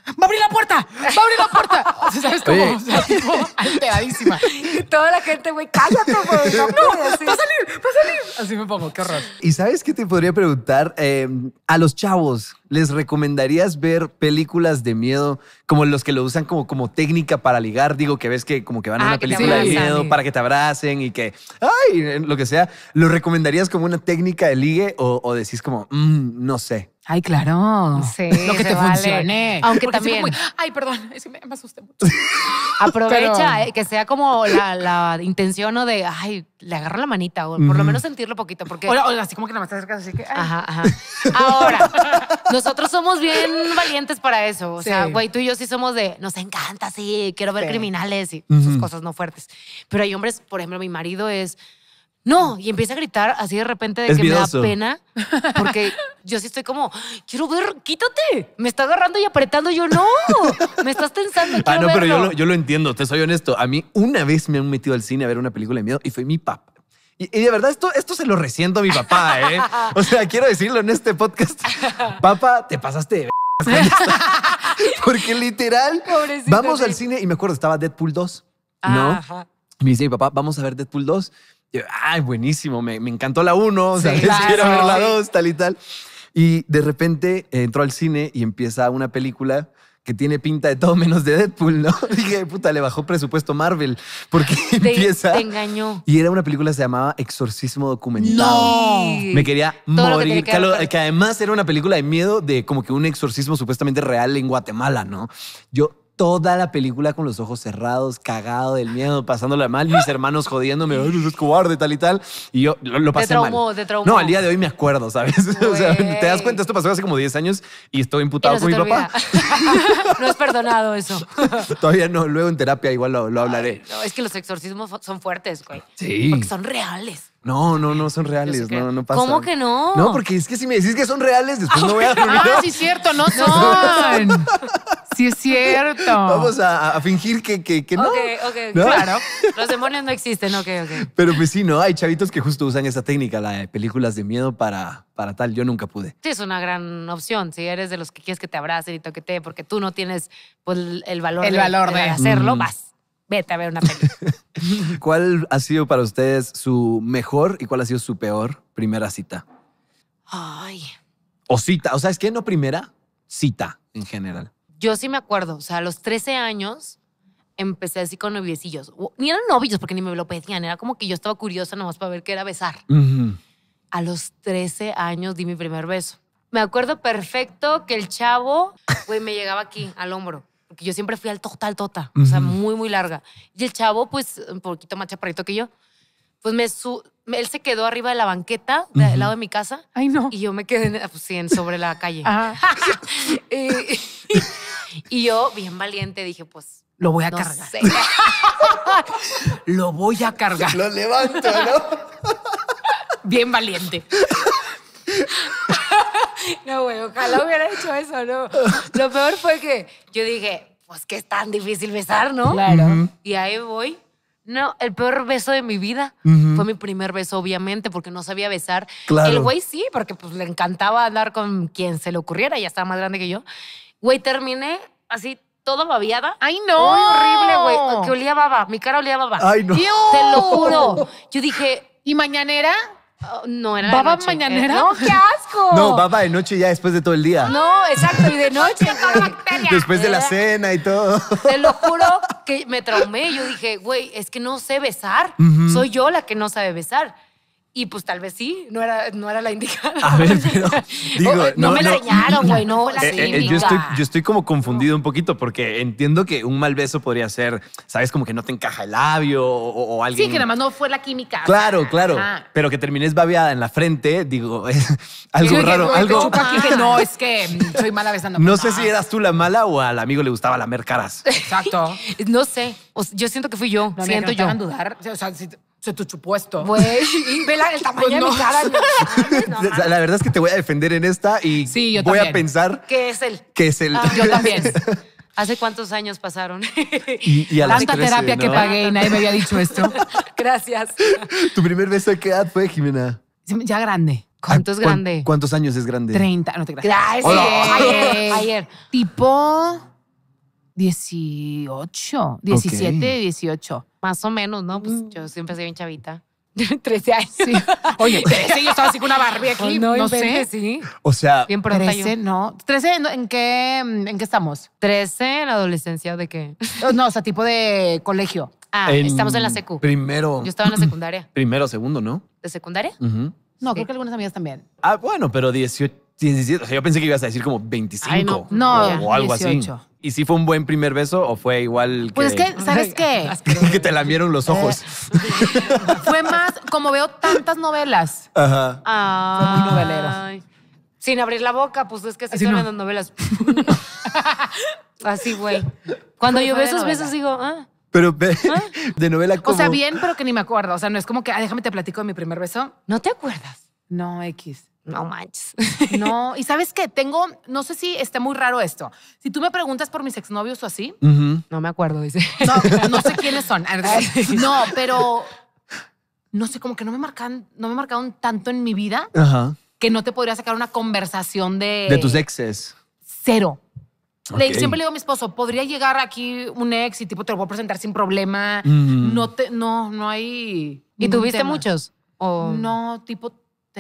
¡Va a abrir la puerta! ¡Va a abrir la puerta! O [LAUGHS] ¿sabes cómo? O Y [LAUGHS] toda la gente, güey, cállate, güey. No, [LAUGHS] va a salir, va a salir. Así me pongo, qué horror. ¿Y sabes qué te podría preguntar? Em, a los chavos, ¿les recomendarías ver películas de miedo como los que lo usan como, como técnica para ligar? Digo, que ves que como que van a ah, una película de miedo para que te abracen y que, ay, lo que sea. ¿Lo recomendarías como una técnica de ligue o, decís como, mm, no sé? Ay, claro. Sí, [LAUGHS] lo que te funcione. Aunque también. Ay, perdón, me, asusté mucho. [LAUGHS] Aprovecha eh, que sea como la, la intención o de, ay, le agarro la manita o por lo menos sentirlo poquito. Porque... así como que nada más te acercas, así que. Ajá, ajá. [LAUGHS] Ahora, nosotros somos bien valientes para eso. O sea, güey, tú y yo sí somos de, nos encanta, sí, quiero ver criminales y sus cosas no fuertes. Pero hay hombres, por ejemplo, mi marido es no, y empieza a gritar así de repente de que me da pena, porque yo sí estoy como, quiero ver, quítate, me está agarrando y apretando, yo no, me estás tensando. Ah, no, pero yo lo, yo lo entiendo, te soy honesto, a mí una vez me han metido al cine a ver una película de miedo y fue mi papá. Y, de verdad, esto, esto se lo resiento a mi papá, ¿eh? O sea, quiero decirlo en este podcast. Papá, te pasaste de... [LAUGHS] Porque literal, vamos al cine y me acuerdo, estaba Deadpool 2, ¿no? Me dice mi papá, vamos a ver Deadpool 2. Ay, buenísimo, me, encantó la 1, sea, si [LAUGHS] quiero ver la dos, tal y tal. Y de repente entró al cine y empieza una película que tiene pinta de todo menos de Deadpool, ¿no? [LAUGHS] Dije, puta, le bajó presupuesto Marvel porque [LAUGHS] empieza. Te engañó. Y era una película que se llamaba Exorcismo Documentado. No. Me quería morir. que, además era una película de miedo de como que un exorcismo supuestamente real en Guatemala, ¿no? Yo toda la película con los ojos cerrados, cagado del miedo, pasándola mal, mis hermanos jodiéndome, Ay, tal y tal. Y yo lo, pasé De traumó, mal. Te No, al día de hoy me acuerdo, ¿sabes? [LAUGHS] O sea, te das cuenta, esto pasó hace como 10 años y estoy imputado con mi papá. [LAUGHS] no es perdonado eso. [LAUGHS] Todavía no, luego en terapia igual lo, hablaré. no, es que los exorcismos son fuertes, güey. Sí. Porque son reales. No, no, no son reales, no, no pasa. ¿Cómo que no? No, porque es que si me decís que son reales, después no voy a dormir. Ah, sí, cierto, no son. Sí, es cierto. [LAUGHS] Vamos a, fingir que, no. ok ok Claro. Los demonios no existen, ok, ok. Pero pues sí, ¿no? Hay chavitos que justo usan esa técnica, la de películas de miedo para, para tal. Yo nunca pude. Sí, es una gran opción. Si eres de los que quieres que te abracen y toquete porque tú no tienes pues, el valor, de, hacerlo, más mm. vas. Vete a ver una película. [LAUGHS] ¿Cuál ha sido para ustedes su mejor y cuál ha sido su peor primera cita? Ay. O cita, o sea, es que no primera, cita en general yo sí me acuerdo, o sea, a los 13 años empecé así con noviecillos. Ni eran novillos porque ni me lo pedían, era como que yo estaba curiosa nomás para ver qué era besar. A los 13 años di mi primer beso. Me acuerdo perfecto que el chavo, güey, me llegaba aquí al hombro. Porque yo siempre fui al total tota, o sea, muy, muy larga. Y el chavo, pues, un poquito más chaparrito que yo, pues me, su él se quedó arriba de la banqueta del lado de mi casa. Ay, no. Y yo me quedé ah, pues, sí, sobre la calle. [LAUGHS] [LAUGHS] y, yo, bien valiente, dije, pues. Lo voy a cargar. [LAUGHS] Lo voy a cargar. Lo levanto, ¿no? Bien valiente. No, güey, ojalá hubiera hecho eso, ¿no? Lo peor fue que yo dije, pues que es tan difícil besar, ¿no? Claro. Y ahí voy no, el peor beso de mi vida fue mi primer beso, obviamente, porque no sabía besar. El güey sí, porque pues, le encantaba andar con quien se le ocurriera, ya estaba más grande que yo. Güey, terminé así toda babiada. ¡Ay, no! Muy horrible, güey. Que olía baba. Mi cara olía baba. ¡Ay, no! Te lo juro. Yo dije... ¿Y mañanera? Oh, no, era ¿Baba mañanera? Eh, no, qué asco. No, baba de noche ya después de todo el día. No, exacto, y de noche. [LAUGHS] Después de la eh. cena y todo. Te lo juro que me traumé. Yo dije, güey, es que no sé besar. Soy yo la que no sabe besar. Y pues tal vez sí, no era, no era la indicada. A ver, pero [LAUGHS] no, me la dañaron, güey, no, la eh, eh, yo, estoy, como confundido un poquito porque entiendo que un mal beso podría ser, sabes, como que no te encaja el labio o, alguien. Sí, que nada más no fue la química. Claro, claro. Pero que termines babeada en la frente, digo, [LAUGHS] es algo raro. algo. [LAUGHS] no, ah. es que soy mala besando. No pues, sé si ah. eras tú la mala o al amigo le gustaba lamer caras. Exacto. no sé. yo siento que fui yo. siento yo. Dudar. O sea, si, tu supuesto [LAUGHS] vela el tamaño de mi cara. [LAUGHS] la verdad es que te voy a defender en esta y voy a pensar. ¿Qué es él? ¿Qué es él? Ah, yo también. [LAUGHS] ¿Hace cuántos años pasaron? Y, y a Tanta terapia que pagué y nadie me había dicho esto. Gracias. ¿Tu primer beso de qué edad fue, Jimena? Ya grande. ¿Cuánto es grande? ¿Cuántos años es grande? 30, no te creas. Ayer, ayer. Tipo 18, 17, 18. Más o menos, ¿no? Pues mm. yo siempre soy bien chavita. 13 [LAUGHS] años. Sí. Oye, 13 pues, [LAUGHS] yo estaba así con una Barbie aquí. Pues no, no sé. Sí. O sea, 13, no. 13, ¿en qué, mm, ¿en qué estamos? 13 en la adolescencia, ¿de qué? Oh, no, o sea, tipo de colegio. Ah, estamos en la secu. Primero. Yo estaba en la secundaria. [CLEARS THROAT] Primero, segundo, ¿no? ¿De secundaria? Uh No, creo que algunas amigas también. Ah, bueno, pero 18, 17. O sea, yo pensé que ibas a decir como 25 Ay, no. No, o, o, algo 18. así. ¿Y si fue un buen primer beso o fue igual que.? Pues es que, ¿sabes qué? [LAUGHS] que te lamieron los eh, ojos. [LAUGHS] fue más, como veo tantas novelas. Ajá. Muy Sin abrir la boca, pues es que así, son novelas. [LAUGHS] así, güey. Cuando yo veo esos besos, digo, ah. Pero ¿Ah? de novela como. O sea, bien, pero que ni me acuerdo. O sea, no es como que, ah, déjame te platico de mi primer beso. ¿No te acuerdas? No, X no manches. No, y sabes que tengo, no sé si está muy raro esto. Si tú me preguntas por mis exnovios o así, no me acuerdo, dice. No, no sé quiénes son. [LAUGHS] No, pero no sé, como que no me marcan, no me marcaron tanto en mi vida que no te podría sacar una conversación de. De tus exes. Cero. Le, siempre le digo a mi esposo, podría llegar aquí un ex y tipo te lo voy a presentar sin problema. No te, no, no hay. ¿Y tuviste muchos? No, tipo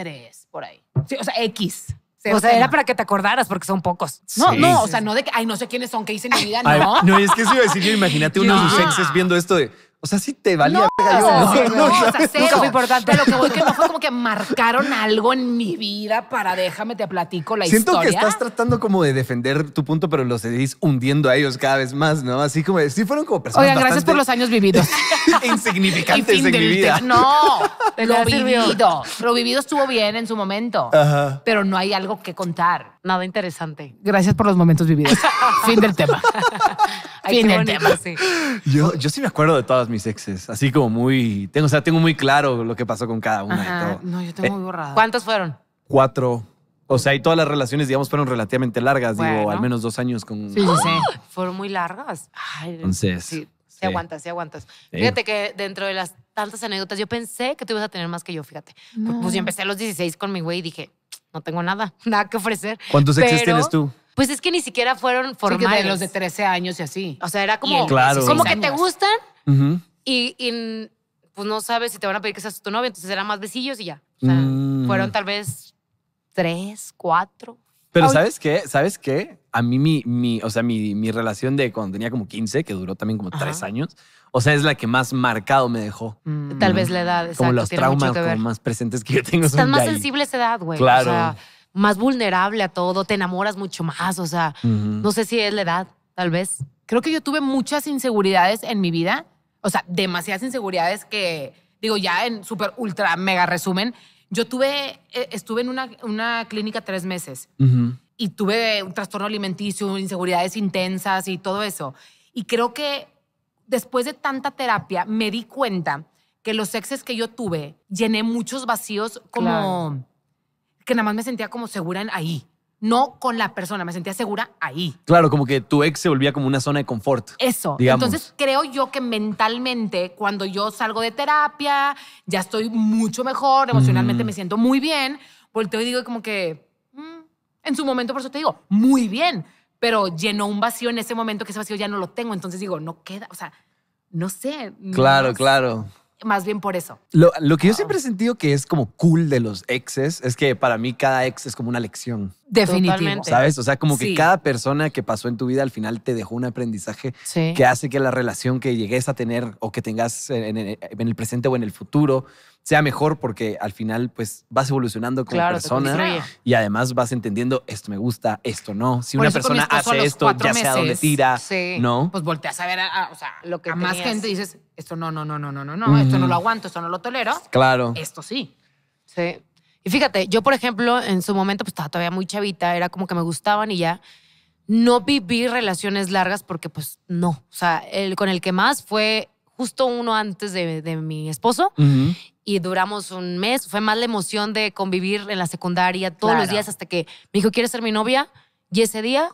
tres por ahí. Sí, o sea, X. O sea, era para que te acordaras, porque son pocos. No, no, o sea, no de que, ay, no sé quiénes son, que hice en mi vida, [LAUGHS] no. no, es que eso iba a decir uno imagínate unos exes viendo esto de, o sea, sí te valía. No, yo, no, no, no, o sea, cero. importante. lo que voy que no fue como que marcaron algo en mi vida para déjame te platico la historia. Siento que estás tratando como de defender tu punto, pero lo seguís hundiendo a ellos cada vez más, ¿no? Así como, sí fueron como personas Oigan, gracias por los años vividos. [LAUGHS] insignificantes No, [LAUGHS] lo vivido. Lo vivido estuvo bien en su momento, pero no hay algo que contar. Nada interesante. Gracias por los momentos vividos. [LAUGHS] fin del tema. fin del tema. Sí. Yo, sí me acuerdo de todas mis exes. Así como muy. Tengo, o sea, tengo muy claro lo que pasó con cada una No, yo tengo eh, muy borrado. ¿Cuántos fueron? Cuatro. O sea, y todas las relaciones, digamos, fueron relativamente largas, digo, al menos dos años con. Sí, sí, sí. [GASPS] Fueron muy largas. Ay, Entonces. Sí, sí. aguantas, sí aguantas. Fíjate que dentro de las tantas anécdotas, yo pensé que tú ibas a tener más que yo, fíjate. Pues yo empecé a los 16 con mi güey y dije, no tengo nada, [LAUGHS] nada que ofrecer. ¿Cuántos exes tienes tú? Pues es que ni siquiera fueron formales. de los de 13 años y así. O sea, era como, claro. como que te gustan y, pues no sabes si te van a pedir que seas tu novia, entonces eran más besillos y ya. O sea, mm. fueron tal vez tres, cuatro. Pero ¿sabes qué? ¿Sabes qué? A mí mi, mi o sea, mi, relación de cuando tenía como 15, que duró también como tres años, o sea, es la que más marcado me dejó. Mm. Tal vez la edad, exacto. Como los traumas mucho ver. más presentes que yo tengo. Estás más sensible esa edad, güey. Claro. O sea, más vulnerable a todo, te enamoras mucho más, o sea, no sé si es la edad, tal vez. Creo que yo tuve muchas inseguridades en mi vida, o sea, demasiadas inseguridades que, digo, ya en súper ultra mega resumen, yo tuve, eh, estuve en una, clínica tres meses y tuve un trastorno alimenticio, inseguridades intensas y todo eso. Y creo que después de tanta terapia me di cuenta que los sexes que yo tuve llené muchos vacíos como que nada más me sentía como segura en ahí no con la persona, me sentía segura ahí. Claro, como que tu ex se volvía como una zona de confort. Eso. Entonces creo yo que mentalmente, cuando yo salgo de terapia, ya estoy mucho mejor, emocionalmente mm. me siento muy bien, volteo y digo como que, mm, en su momento, por eso te digo, muy bien, pero llenó un vacío en ese momento que ese vacío ya no lo tengo, entonces digo, no queda, o sea, no sé. Claro, claro más bien por eso. Lo, lo que yo siempre he sentido que es como cool de los exes es que para mí cada ex es como una lección. Definitivo. ¿Sabes? O sea, como que cada persona que pasó en tu vida al final te dejó un aprendizaje que hace que la relación que llegues a tener o que tengas en, el presente o en el futuro sea mejor porque al final pues vas evolucionando como persona y además vas entendiendo esto me gusta, esto no. Si una persona hace esto, ya sea donde tira, ¿no? Pues volteas a ver a, Lo que más gente y dices, esto no, no, no, no, no, no, no, esto no lo aguanto, esto no lo tolero. Claro. Esto sí. Sí. Y fíjate, yo por ejemplo, en su momento, pues estaba todavía muy chavita, era como que me gustaban y ya. No viví relaciones largas porque pues no. O sea, el con el que más fue justo uno antes de, de mi esposo. Y duramos un mes. Fue más la emoción de convivir en la secundaria todos los días hasta que me dijo, ¿quieres ser mi novia? Y ese día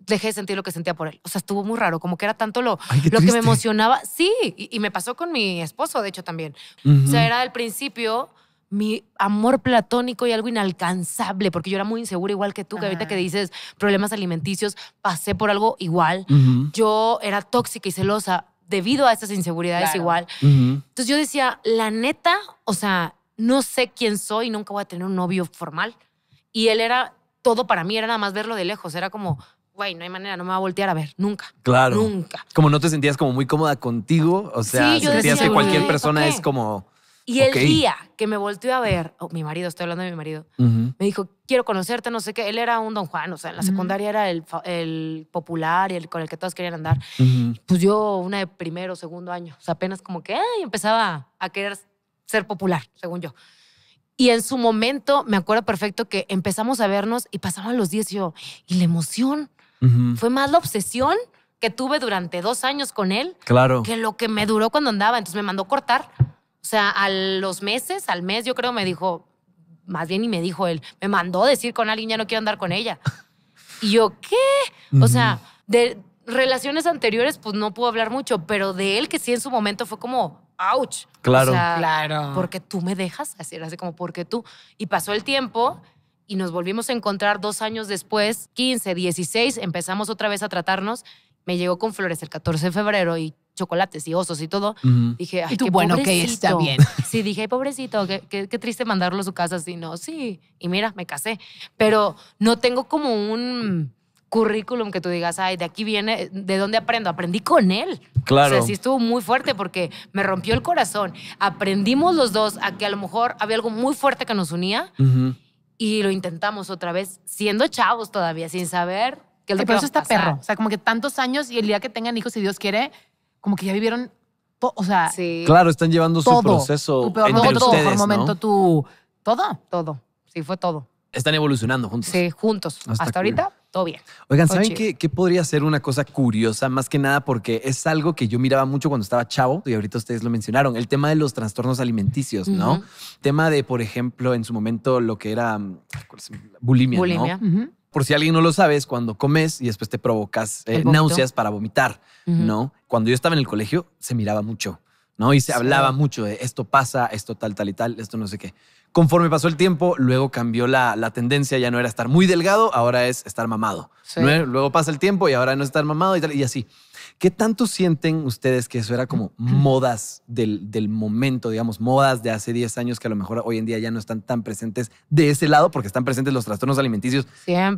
dejé de sentir lo que sentía por él. O sea, estuvo muy raro, como que era tanto lo, lo que me emocionaba. Sí, y, me pasó con mi esposo, de hecho, también. O sea, era al principio mi amor platónico y algo inalcanzable, porque yo era muy insegura igual que tú, que ahorita que dices problemas alimenticios, pasé por algo igual. Yo era tóxica y celosa debido a esas inseguridades igual. Entonces yo decía, la neta, o sea, no sé quién soy, nunca voy a tener un novio formal. Y él era todo para mí, era nada más verlo de lejos, era como, güey, no hay manera, no me va a voltear a ver, nunca. Claro. Nunca. Como no te sentías como muy cómoda contigo, o sea, sentías que cualquier persona es como y el día que me volteó a ver, oh, mi marido, estoy hablando de mi marido, me dijo, quiero conocerte, no sé qué. Él era un don Juan, o sea, en la secundaria era el, popular y el con el que todos querían andar. Pues yo, una de primero, segundo año, o sea, apenas como que ay, empezaba a querer ser popular, según yo. Y en su momento, me acuerdo perfecto que empezamos a vernos y pasaban los días y yo, y la emoción, fue más la obsesión que tuve durante dos años con él que lo que me duró cuando andaba. Entonces me mandó cortar o sea, a los meses, al mes, yo creo, me dijo, más bien y me dijo él, me mandó decir con alguien, ya no quiero andar con ella. Y yo, ¿qué? O sea, de relaciones anteriores, pues no puedo hablar mucho, pero de él que sí en su momento fue como, ouch. Claro, claro. Porque tú me dejas, así era así como, porque tú. Y pasó el tiempo y nos volvimos a encontrar dos años después, 15, 16, empezamos otra vez a tratarnos. Me llegó con flores el 14 de febrero y chocolates y osos y todo. Dije, ay, tú, qué bueno, que está bien. [LAUGHS] Sí, dije, ay, pobrecito, qué, qué, triste mandarlo a su casa así, no, sí. Y mira, me casé. Pero no tengo como un currículum que tú digas, ay, de aquí viene, ¿de dónde aprendo? Aprendí con él. Claro. O sea, sí estuvo muy fuerte porque me rompió el corazón. Aprendimos los dos a que a lo mejor había algo muy fuerte que nos unía y lo intentamos otra vez, siendo chavos todavía, sin saber que el sí, pero eso está perro. O sea, como que tantos años y el día que tengan hijos, si Dios quiere, como que ya vivieron, todo, o sea, sí. claro, están llevando su proceso tu peor entre momento, momento, tu todo, todo, sí fue todo. Están evolucionando juntos. Sí, juntos. Ah, Hasta, ahorita todo bien. Oigan, ¿saben qué, podría ser una cosa curiosa? Más que nada porque es algo que yo miraba mucho cuando estaba chavo y ahorita ustedes lo mencionaron, el tema de los trastornos alimenticios, ¿no? Tema de, por ejemplo, en su momento lo que era bulimia, mm, bulimia. ¿no? por si alguien no lo sabe, es cuando comes y después te provocas eh, náuseas para vomitar, ¿no? Cuando yo estaba en el colegio, se miraba mucho, ¿no? Y se hablaba mucho de esto pasa, esto tal, tal y tal, esto no sé qué. Conforme pasó el tiempo, luego cambió la, tendencia, ya no era estar muy delgado, ahora es estar mamado. Luego pasa el tiempo y ahora no es estar mamado y, tal, y así. ¿Qué tanto sienten ustedes que eso era como modas del, momento, digamos, modas de hace 10 años que a lo mejor hoy en día ya no están tan presentes de ese lado porque están presentes los trastornos alimenticios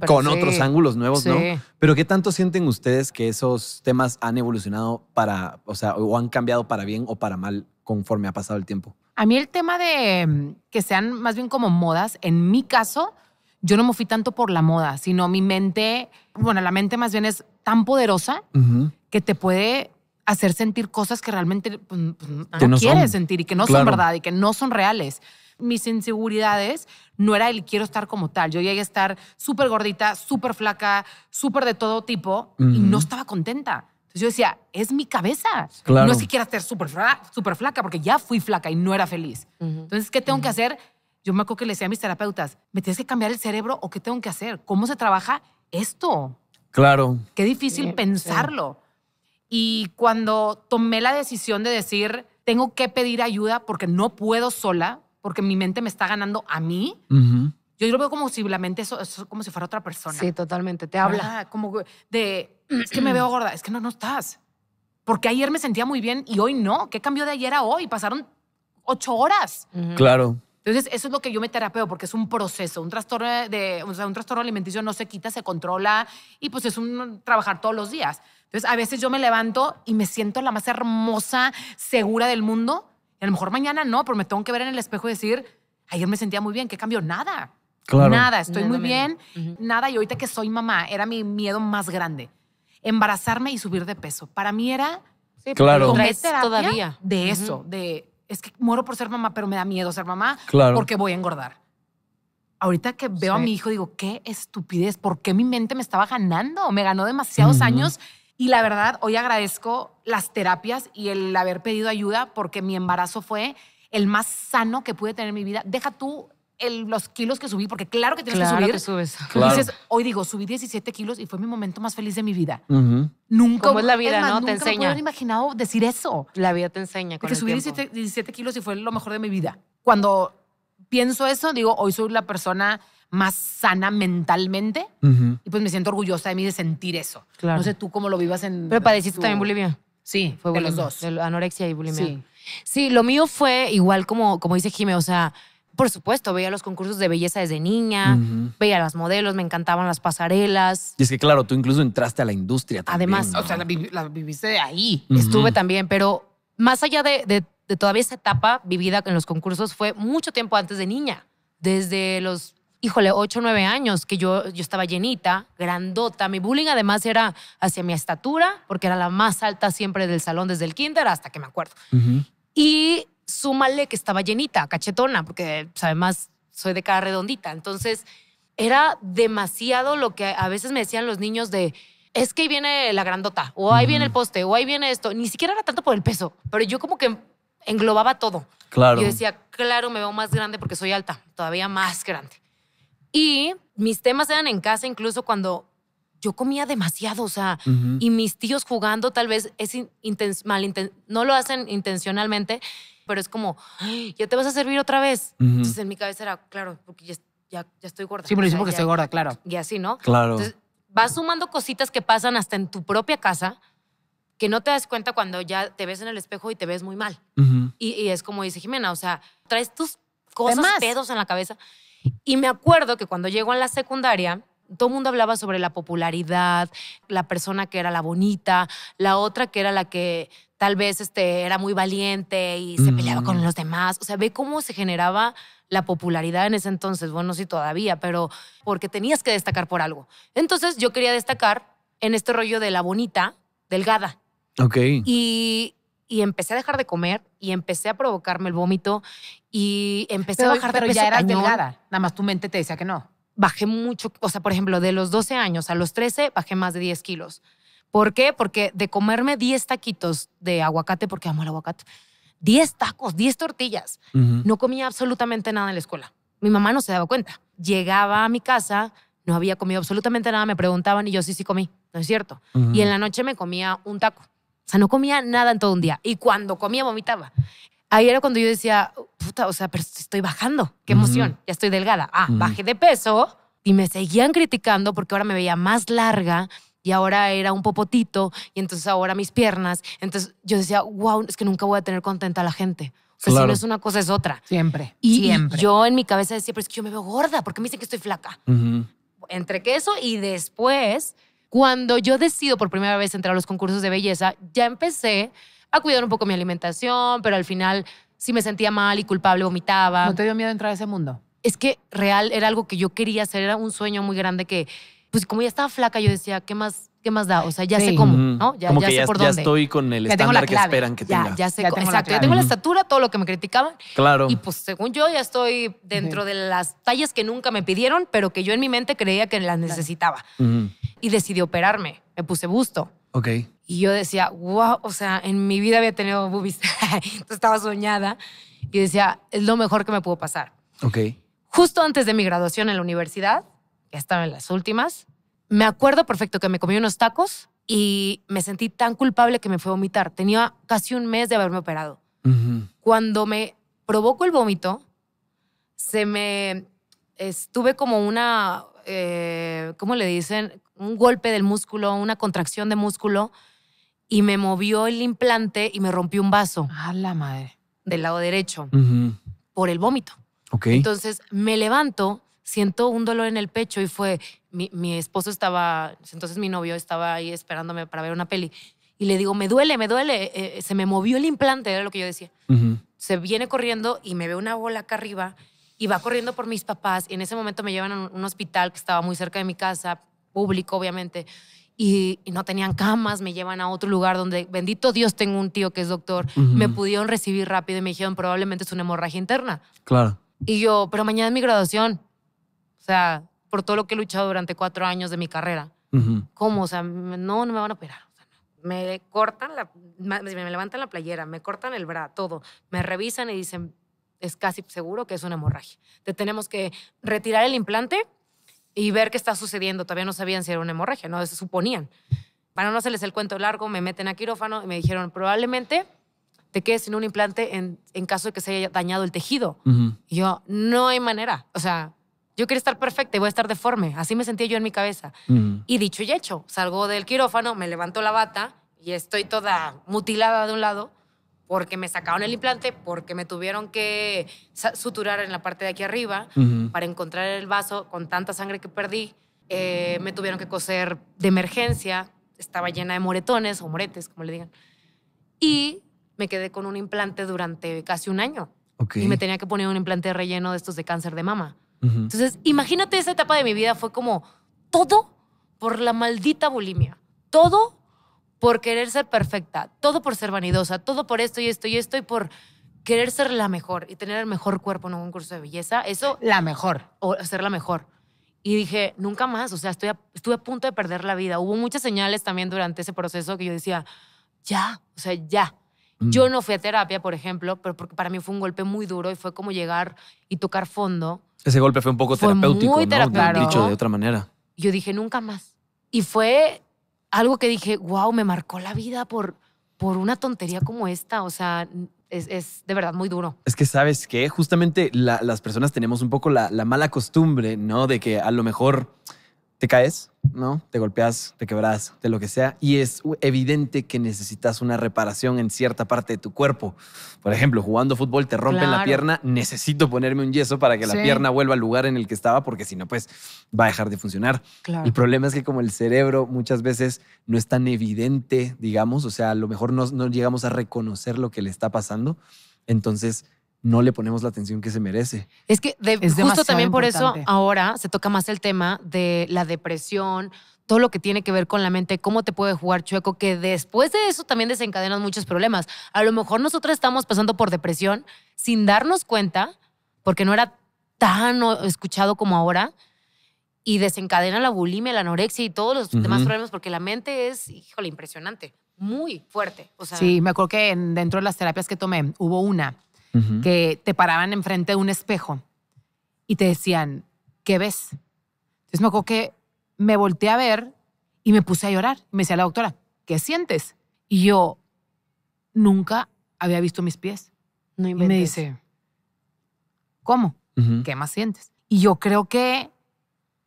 con otros ángulos nuevos, ¿no? Pero ¿qué tanto sienten ustedes que esos temas han evolucionado para, o sea, o han cambiado para bien o para mal conforme ha pasado el tiempo? A mí el tema de mm, que sean más bien como modas, en mi caso, yo no me fui tanto por la moda, sino mi mente, bueno, la mente más bien es tan poderosa que te puede hacer sentir cosas que realmente pues, pues, no, quieres sentir y que no son verdad y que no son reales. Mis inseguridades no era el quiero estar como tal. Yo llegué a estar súper gordita, súper flaca, súper de todo tipo y no estaba contenta. Entonces yo decía, es mi cabeza. No es que quiera estar súper flaca porque ya fui flaca y no era feliz. Entonces, ¿qué tengo que hacer? Yo me acuerdo que le decía a mis terapeutas, ¿me tienes que cambiar el cerebro o qué tengo que hacer? ¿Cómo se trabaja esto? Claro. Qué difícil pensarlo. Y cuando tomé la decisión de decir, tengo que pedir ayuda porque no puedo sola, porque mi mente me está ganando a mí, yo lo veo como si la mente eso, como si fuera otra persona. Sí, totalmente. Te habla. como de, es que me veo gorda, es que no, no estás. Porque ayer me sentía muy bien y hoy no. ¿Qué cambió de ayer a hoy? Pasaron ocho horas. Claro. Entonces, eso es lo que yo me terapeo, porque es un proceso. Un trastorno, de, o sea, un trastorno alimenticio no se quita, se controla y pues es un trabajar todos los días. Entonces, a veces yo me levanto y me siento la más hermosa, segura del mundo. a lo mejor mañana no, pero me tengo que ver en el espejo y decir, ayer me sentía muy bien, ¿qué cambio? Nada. Nada, estoy muy bien, nada. Y ahorita que soy mamá, era mi miedo más grande. Embarazarme y subir de peso. Para mí era... Sí, claro. Todavía. De eso, de es que muero por ser mamá, pero me da miedo ser mamá claro. porque voy a engordar. Ahorita que veo a mi hijo, digo, qué estupidez, ¿por qué mi mente me estaba ganando? Me ganó demasiados años y la verdad, hoy agradezco las terapias y el haber pedido ayuda porque mi embarazo fue el más sano que pude tener en mi vida. Deja tú el, los kilos que subí, porque claro que tienes que subir. Que subes. Dices, hoy digo, subí 17 kilos y fue mi momento más feliz de mi vida. Nunca. Como es la vida, ¿no? te enseña. No imaginado decir eso. La vida te enseña. porque subí 17, kilos y fue lo mejor de mi vida. Cuando pienso eso, digo, hoy soy la persona más sana mentalmente y pues me siento orgullosa de mí de sentir eso. Claro. No sé tú cómo lo vivas en. Pero padeciste también bulimia. Sí, fue de los dos. anorexia y bulimia. Sí. lo mío fue igual como, como dice Jimé, o sea, por supuesto, veía los concursos de belleza desde niña, veía las modelos, me encantaban las pasarelas. Y es que, claro, tú incluso entraste a la industria también. Además, o sea, la, viviste ahí. Estuve también, pero más allá de, todavía esa etapa vivida en los concursos, fue mucho tiempo antes de niña. Desde los, híjole, 8 o 9 años, que yo, yo estaba llenita, grandota. Mi bullying además era hacia mi estatura, porque era la más alta siempre del salón desde el kinder hasta que me acuerdo. Y súmale que estaba llenita, cachetona, porque pues, además soy de cara redondita. Entonces, era demasiado lo que a veces me decían los niños de, es que ahí viene la grandota, o ahí viene el poste, o ahí viene esto. Ni siquiera era tanto por el peso, pero yo como que englobaba todo. Claro. Yo decía, claro, me veo más grande porque soy alta, todavía más grande. Y mis temas eran en casa, incluso cuando yo comía demasiado, o sea, y mis tíos jugando, tal vez es mal, no lo hacen intencionalmente, pero es como, ya te vas a servir otra vez. Entonces en mi cabeza era, claro, porque ya, ya, estoy gorda. Sí, pero es porque estoy gorda, claro. Y así, ¿no? Claro. Entonces vas sumando cositas que pasan hasta en tu propia casa que no te das cuenta cuando ya te ves en el espejo y te ves muy mal. y, es como dice Jimena, o sea, traes tus cosas, pedos en la cabeza. Y me acuerdo que cuando llego a la secundaria, todo el mundo hablaba sobre la popularidad, la persona que era la bonita, la otra que era la que tal vez este, era muy valiente y se peleaba con los demás. O sea, ve cómo se generaba la popularidad en ese entonces. Bueno, sí, todavía, pero porque tenías que destacar por algo. Entonces yo quería destacar en este rollo de la bonita, delgada. Ok. Y, y empecé a dejar de comer y empecé a provocarme el vómito y empecé a bajar de pero ya era delgada. Nada más tu mente te decía que no bajé mucho, o sea, por ejemplo, de los 12 años a los 13 bajé más de 10 kilos. ¿Por qué? Porque de comerme 10 taquitos de aguacate, porque amo el aguacate, 10 tacos, 10 tortillas, no comía absolutamente nada en la escuela. Mi mamá no se daba cuenta. Llegaba a mi casa, no había comido absolutamente nada, me preguntaban y yo sí, sí comí, no es cierto. Y en la noche me comía un taco. O sea, no comía nada en todo un día. Y cuando comía, vomitaba ahí era cuando yo decía, puta, o sea, pero estoy bajando, qué emoción, ya estoy delgada. Ah, bajé de peso y me seguían criticando porque ahora me veía más larga y ahora era un popotito y entonces ahora mis piernas. Entonces yo decía, wow, es que nunca voy a tener contenta a la gente. O sea, si no es una cosa es otra. Siempre. Y, siempre. yo en mi cabeza decía, pero es que yo me veo gorda, porque me dicen que estoy flaca. Entre que eso y después, cuando yo decido por primera vez entrar a los concursos de belleza, ya empecé a cuidar un poco mi alimentación, pero al final si me sentía mal y culpable, vomitaba. ¿No te dio miedo entrar a ese mundo? Es que real era algo que yo quería hacer, era un sueño muy grande que, pues como ya estaba flaca, yo decía, ¿qué más ¿qué más da? O sea, ya sé cómo, ¿no? Ya, Como que ya, estoy con el estándar que esperan que tenga. Ya sé, tengo exacto. ya tengo la estatura, todo lo que me criticaban. Claro. Y pues según yo ya estoy dentro de las tallas que nunca me pidieron, pero que yo en mi mente creía que las necesitaba. Y decidí operarme. Me puse busto. Ok. Y yo decía, wow, o sea, en mi vida había tenido boobies. [LAUGHS] estaba soñada. Y decía, es lo mejor que me pudo pasar. Ok. Justo antes de mi graduación en la universidad, ya estaba en las últimas, me acuerdo perfecto que me comí unos tacos y me sentí tan culpable que me fue a vomitar. Tenía casi un mes de haberme operado. Cuando me provocó el vómito, se me estuve como una, eh, ¿cómo le dicen? Un golpe del músculo, una contracción de músculo y me movió el implante y me rompió un vaso. A la madre. Del lado derecho. Por el vómito. Ok. Entonces me levanto siento un dolor en el pecho y fue, mi, mi esposo estaba, entonces mi novio estaba ahí esperándome para ver una peli y le digo, me duele, me duele, eh, eh, se me movió el implante, era lo que yo decía. Se viene corriendo y me ve una bola acá arriba y va corriendo por mis papás. Y en ese momento me llevan a un hospital que estaba muy cerca de mi casa, público obviamente, y, no tenían camas, me llevan a otro lugar donde, bendito Dios, tengo un tío que es doctor, me pudieron recibir rápido y me dijeron, probablemente es una hemorragia interna. Claro. Y yo, pero mañana es mi graduación. O sea, por todo lo que he luchado durante cuatro años de mi carrera. ¿Cómo? O sea, no, no me van a operar. Me cortan la, me, levantan la playera, me cortan el brazo, todo. Me revisan y dicen, es casi seguro que es una hemorragia. Te tenemos que retirar el implante y ver qué está sucediendo. Todavía no sabían si era una hemorragia, no se suponían. Para no hacerles el cuento largo, me meten a quirófano y me dijeron, probablemente te quedes sin un implante en, en caso de que se haya dañado el tejido. yo, no hay manera. O sea, yo quiero estar perfecta y voy a estar deforme. Así me sentía yo en mi cabeza. Y dicho y hecho, salgo del quirófano, me levanto la bata y estoy toda mutilada de un lado porque me sacaron el implante, porque me tuvieron que suturar en la parte de aquí arriba para encontrar el vaso con tanta sangre que perdí. Eh, me tuvieron que coser de emergencia, estaba llena de moretones o moretes, como le digan. Y me quedé con un implante durante casi un año. Y me tenía que poner un implante de relleno de estos de cáncer de mama. Entonces, imagínate esa etapa de mi vida fue como todo por la maldita bulimia, todo por querer ser perfecta, todo por ser vanidosa, todo por esto y esto y esto y por querer ser la mejor y tener el mejor cuerpo en un concurso de belleza, eso... La mejor. O ser la mejor. Y dije, nunca más, o sea, estoy estuve a punto de perder la vida. Hubo muchas señales también durante ese proceso que yo decía, ya, o sea, ya. Yo mm. no fui a terapia, por ejemplo, pero porque para mí fue un golpe muy duro y fue como llegar y tocar fondo. Ese golpe fue un poco terapéutico, muy Dicho de otra manera. Yo dije nunca más. Y fue algo que dije, wow, me marcó la vida por, por una tontería como esta. O sea, es, es de verdad muy duro. Es que sabes que justamente las personas tenemos un poco la, la mala costumbre, ¿no? De que a lo mejor te caes, ¿no? Te golpeas, te quebras, de lo que sea. Y es evidente que necesitas una reparación en cierta parte de tu cuerpo. Por ejemplo, jugando fútbol te rompen la pierna, necesito ponerme un yeso para que la pierna vuelva al lugar en el que estaba, porque si no, pues va a dejar de funcionar. El problema es que como el cerebro muchas veces no es tan evidente, digamos, o sea, a lo mejor no llegamos a reconocer lo que le está pasando, entonces no le ponemos la atención que se merece. Es que justo también por eso ahora se toca más el tema de la depresión, todo lo que tiene que ver con la mente, cómo te puede jugar chueco, que después de eso también desencadenan muchos problemas. A lo mejor nosotros estamos pasando por depresión sin darnos cuenta, porque no era tan escuchado como ahora, y desencadena la bulimia, la anorexia y todos los demás problemas, porque la mente es, híjole, impresionante, muy fuerte. sí, me acuerdo que dentro de las terapias que tomé hubo una que te paraban enfrente de un espejo y te decían, ¿qué ves? Entonces me acuerdo que me volteé a ver y me puse a llorar. Me decía la doctora, ¿qué sientes? Y yo nunca había visto mis pies. No y me dice, ¿cómo? ¿Qué más sientes? Y yo creo que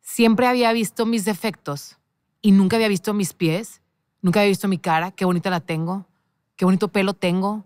siempre había visto mis defectos y nunca había visto mis pies, nunca había visto mi cara, qué bonita la tengo, qué bonito pelo tengo,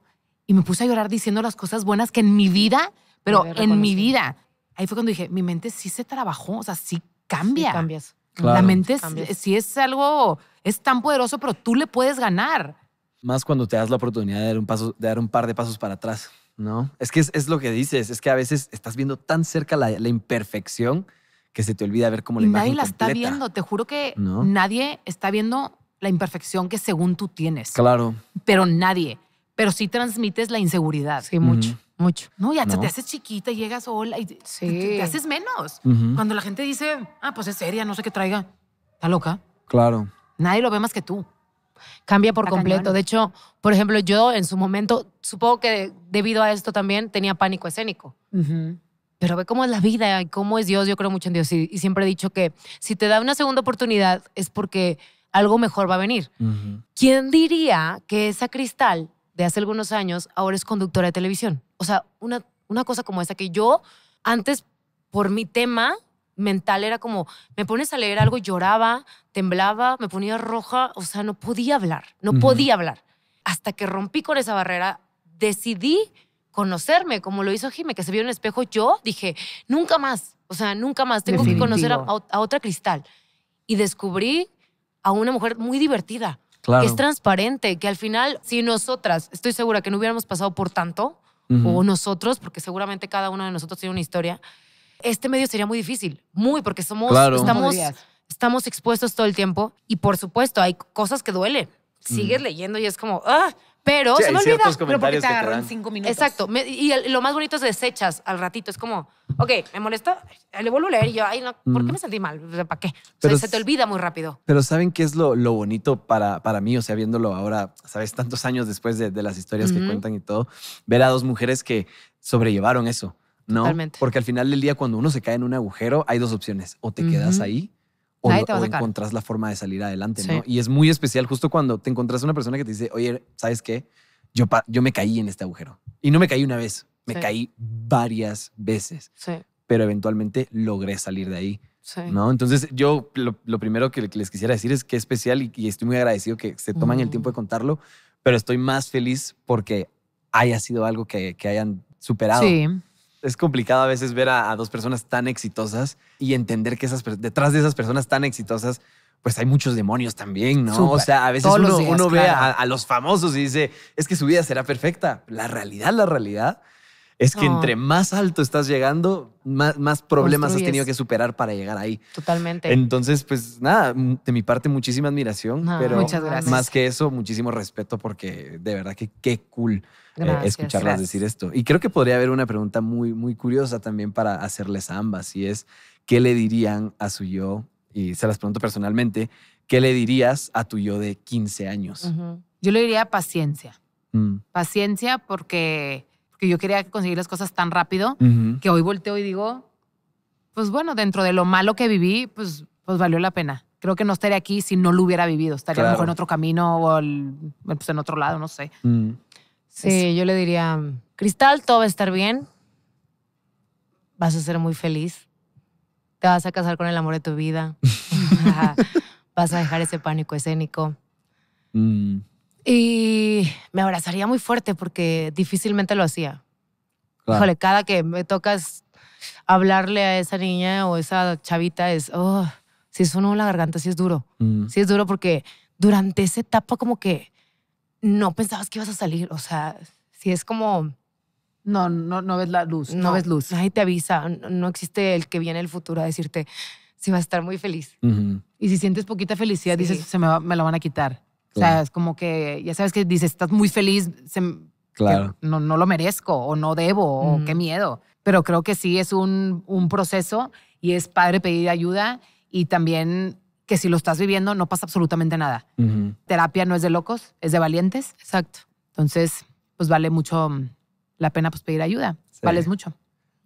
y me puse a llorar diciendo las cosas buenas que en mi vida, pero en mi vida. Ahí fue cuando dije, mi mente sí se trabajó, o sea, sí cambia. cambias. La mente sí es algo, es tan poderoso, pero tú le puedes ganar. Más cuando te das la oportunidad de dar un, paso, de dar un par de pasos para atrás, ¿no? Es que es, lo que dices, es que a veces estás viendo tan cerca la, imperfección que se te olvida ver cómo la y imagen Nadie la está viendo, te juro que nadie está viendo la imperfección que según tú tienes. Claro. Pero nadie pero sí transmites la inseguridad. Sí, mucho, mucho. No, ya te haces chiquita, llegas sola y te, haces menos. Cuando la gente dice, ah, pues es seria, no sé qué traiga, está loca. Claro. Nadie lo ve más que tú. Cambia por completo. De hecho, por ejemplo, yo en su momento, supongo que debido a esto también tenía pánico escénico. Pero ve cómo es la vida y cómo es Dios. Yo creo mucho en Dios y, y siempre he dicho que si te da una segunda oportunidad es porque algo mejor va a venir. ¿Quién diría que esa cristal de hace algunos años, ahora es conductora de televisión. O sea, una, una cosa como esa que yo antes, por mi tema mental, era como, me pones a leer algo, lloraba, temblaba, me ponía roja, o sea, no podía hablar, no podía hablar. Hasta que rompí con esa barrera, decidí conocerme, como lo hizo Jime, que se vio en el espejo, yo dije, nunca más, o sea, nunca más, tengo que conocer a otra cristal. Y descubrí a una mujer muy divertida, es transparente, que al final, si nosotras, estoy segura que no hubiéramos pasado por tanto, o nosotros, porque seguramente cada uno de nosotros tiene una historia, este medio sería muy difícil, muy, porque somos, estamos, estamos expuestos todo el tiempo y por supuesto hay cosas que duelen. Sigues leyendo y es como, ah, pero se me olvida. Pero porque te agarran cinco minutos. Exacto. y lo más bonito es desechas al ratito. Es como, ok, me molesta, le vuelvo a leer y yo, ay, no, ¿por qué me sentí mal? ¿Para qué? se te olvida muy rápido. Pero ¿saben qué es lo, lo bonito para, para mí? O sea, viéndolo ahora, ¿sabes? Tantos años después de, las historias que cuentan y todo, ver a dos mujeres que sobrellevaron eso. ¿no? Totalmente. Porque al final del día, cuando uno se cae en un agujero, hay dos opciones. O te quedas ahí o, encontrás la forma de salir adelante, ¿no? Y es muy especial justo cuando te encontrás una persona que te dice, oye, ¿sabes qué? Yo, yo me caí en este agujero. Y no me caí una vez, me caí varias veces. Pero eventualmente logré salir de ahí. ¿No? Entonces, yo lo, primero que les quisiera decir es que es especial y, estoy muy agradecido que se toman el tiempo de mm. contarlo, pero estoy más feliz porque haya sido algo que, que hayan superado. Sí es complicado a veces ver a, dos personas tan exitosas y entender que esas, detrás de esas personas tan exitosas, pues hay muchos demonios también, ¿no? O sea, a veces uno, ve a, a, los famosos y dice, es que su vida será perfecta. La realidad, la realidad es que entre más alto estás llegando, más, problemas has tenido que superar para llegar ahí. Totalmente. Entonces, pues nada, de mi parte muchísima admiración, pero más que eso, muchísimo respeto porque de verdad que qué cool eh, escucharlas decir esto. Y creo que podría haber una pregunta muy, muy curiosa también para hacerles a ambas y es, ¿qué le dirían a su yo? Y se las pregunto personalmente, ¿qué le dirías a tu yo de 15 años? Yo le diría paciencia. Mm. Paciencia porque que yo quería conseguir las cosas tan rápido que hoy volteo y digo, pues bueno, dentro de lo malo que viví, pues, pues valió la pena. Creo que no estaría aquí si no lo hubiera vivido. Estaría en otro camino o pues, en otro lado, no sé. Mm. Sí, yo le diría, Cristal, todo va a estar bien. Vas a ser muy feliz. Te vas a casar con el amor de tu vida. [LAUGHS] vas a dejar ese pánico escénico. Mm. Y me abrazaría muy fuerte porque difícilmente lo hacía. Híjole, cada que me tocas hablarle a esa niña o esa chavita es, oh, si es uno la garganta, si es duro. Mm. Sí es duro porque durante esa etapa como que no pensabas que ibas a salir. O sea, si es como... No, no, no ves la luz, no, ves luz. Nadie te avisa, no existe el que viene el futuro a decirte si vas a estar muy feliz. Y si sientes poquita felicidad, dices, se me, me, la van a quitar. O sea, es como que, ya sabes que dices, estás muy feliz, claro. no, no, lo merezco o no debo o qué miedo. Pero creo que sí es un, un proceso y es padre pedir ayuda y también que si lo estás viviendo no pasa absolutamente nada. Terapia no es de locos, es de valientes. Exacto. Entonces, pues vale mucho mm, la pena pues, pedir ayuda. Vale Vales mucho.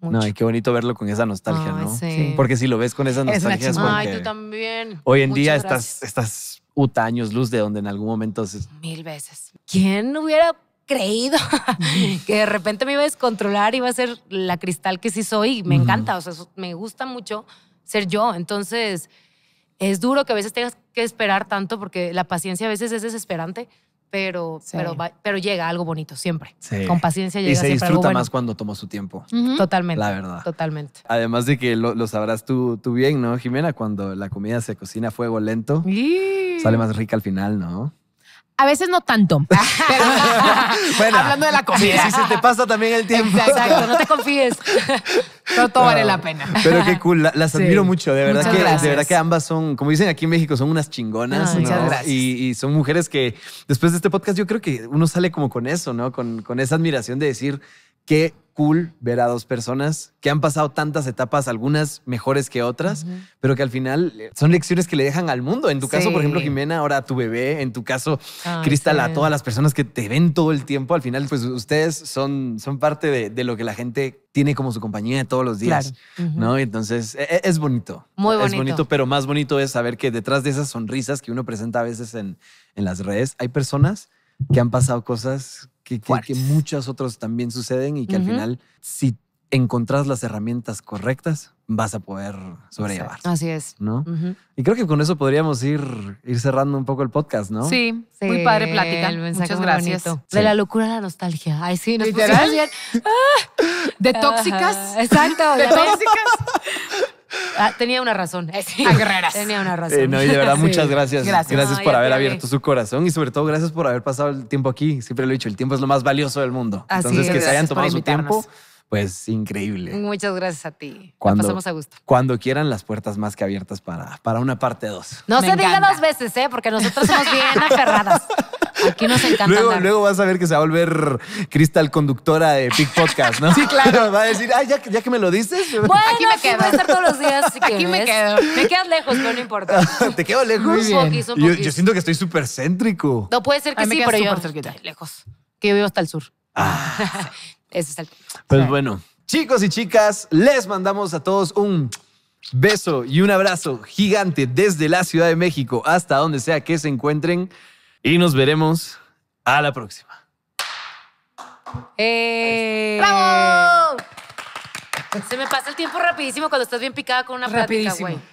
No, qué bonito verlo con esa nostalgia, ¿no? Sí. Porque si lo ves con esas nostalgias. Es Ay, tú también. Hoy en día estás, estás utaños luz de donde en algún momento Mil veces. ¿Quién hubiera creído [LAUGHS] que de repente me iba a descontrolar, y iba a ser la cristal que sí soy? Me encanta, o sea, me gusta mucho ser yo. Entonces, es duro que a veces tengas que esperar tanto porque la paciencia a veces es desesperante pero, pero, llega algo bonito siempre. Con paciencia llega. Y se disfruta más cuando tomó su tiempo. Totalmente. La verdad. Totalmente. Además de que lo, sabrás tú, bien, ¿no, Jimena? Cuando la comida se cocina a fuego lento, sale más rica al final, ¿no? A veces no tanto. [LAUGHS] [LAUGHS] hablando de la comida. Si, se te pasa también el tiempo. Exacto, no te confíes. [LAUGHS] No todo vale ah, la pena. Pero qué cool, las admiro mucho. De verdad, que, de verdad que ambas son, como dicen aquí en México, son unas chingonas. Muchas gracias. Y, son mujeres que después de este podcast yo creo que uno sale como con eso, ¿no? con esa admiración de decir, qué cool ver a dos personas que han pasado tantas etapas, algunas mejores que otras, pero que al final eh, son lecciones que le dejan al mundo. En tu caso, por ejemplo, Jimena, ahora tu bebé, en tu caso, Cristal, a todas las personas que te ven todo el tiempo, al final, pues ustedes son, son parte de, lo que la gente tiene como su compañía todos los días, ¿no? Entonces, e, e, es, bonito. Muy bonito. Es bonito, pero más bonito es saber que detrás de esas sonrisas que uno presenta a veces en, en las redes, hay personas que han pasado cosas que, que, que muchas también suceden y que al final, si encontrás las herramientas correctas, vas a poder sobrellevar. Así es. ¿No? Y creo que con eso podríamos ir, ir cerrando un poco el podcast, ¿no? Sí, sí. muy padre plática. Muchas gracias. De la locura a la nostalgia. Ay, sí, nos pusimos Bien. Ah, de tóxicas. Exacto. De [LAUGHS] tóxicas. Ah, tenía una razón. Eh, ah, guerreras tenía una eh, razón. y de verdad, muchas gracias. Gracias, por haber abierto su corazón y sobre todo gracias por haber pasado el tiempo aquí. Siempre lo he dicho, el tiempo es lo más valioso del mundo. Entonces, que se hayan tomado su tiempo pues increíble. Muchas gracias a ti. Cuando, pasamos a gusto. Cuando quieran las puertas más que abiertas para, para una parte 2. No se digan diga dos veces, ¿eh? porque nosotros somos bien aferradas. Aquí nos encanta. Luego, luego vas a ver que se va a volver Cristal conductora de Big Podcast, ¿no? Sí, claro. [LAUGHS] Va a decir, ay, ya, que me lo dices. Bueno, aquí me quedo. voy a estar todos los días. Si [LAUGHS] aquí me quedo. Me quedas lejos, pero no importa. [LAUGHS] Te quedo lejos. yo, siento que estoy súper céntrico. No puede ser que sí, pero yo. Lejos. Que yo vivo hasta el sur. Ah. Ese es el Pues bueno, chicos y chicas, les mandamos a todos un beso y un abrazo gigante desde la Ciudad de México hasta donde sea que se encuentren y nos veremos a la próxima. Eh, ¡Bravo! Se me pasa el tiempo rapidísimo cuando estás bien picada con una güey.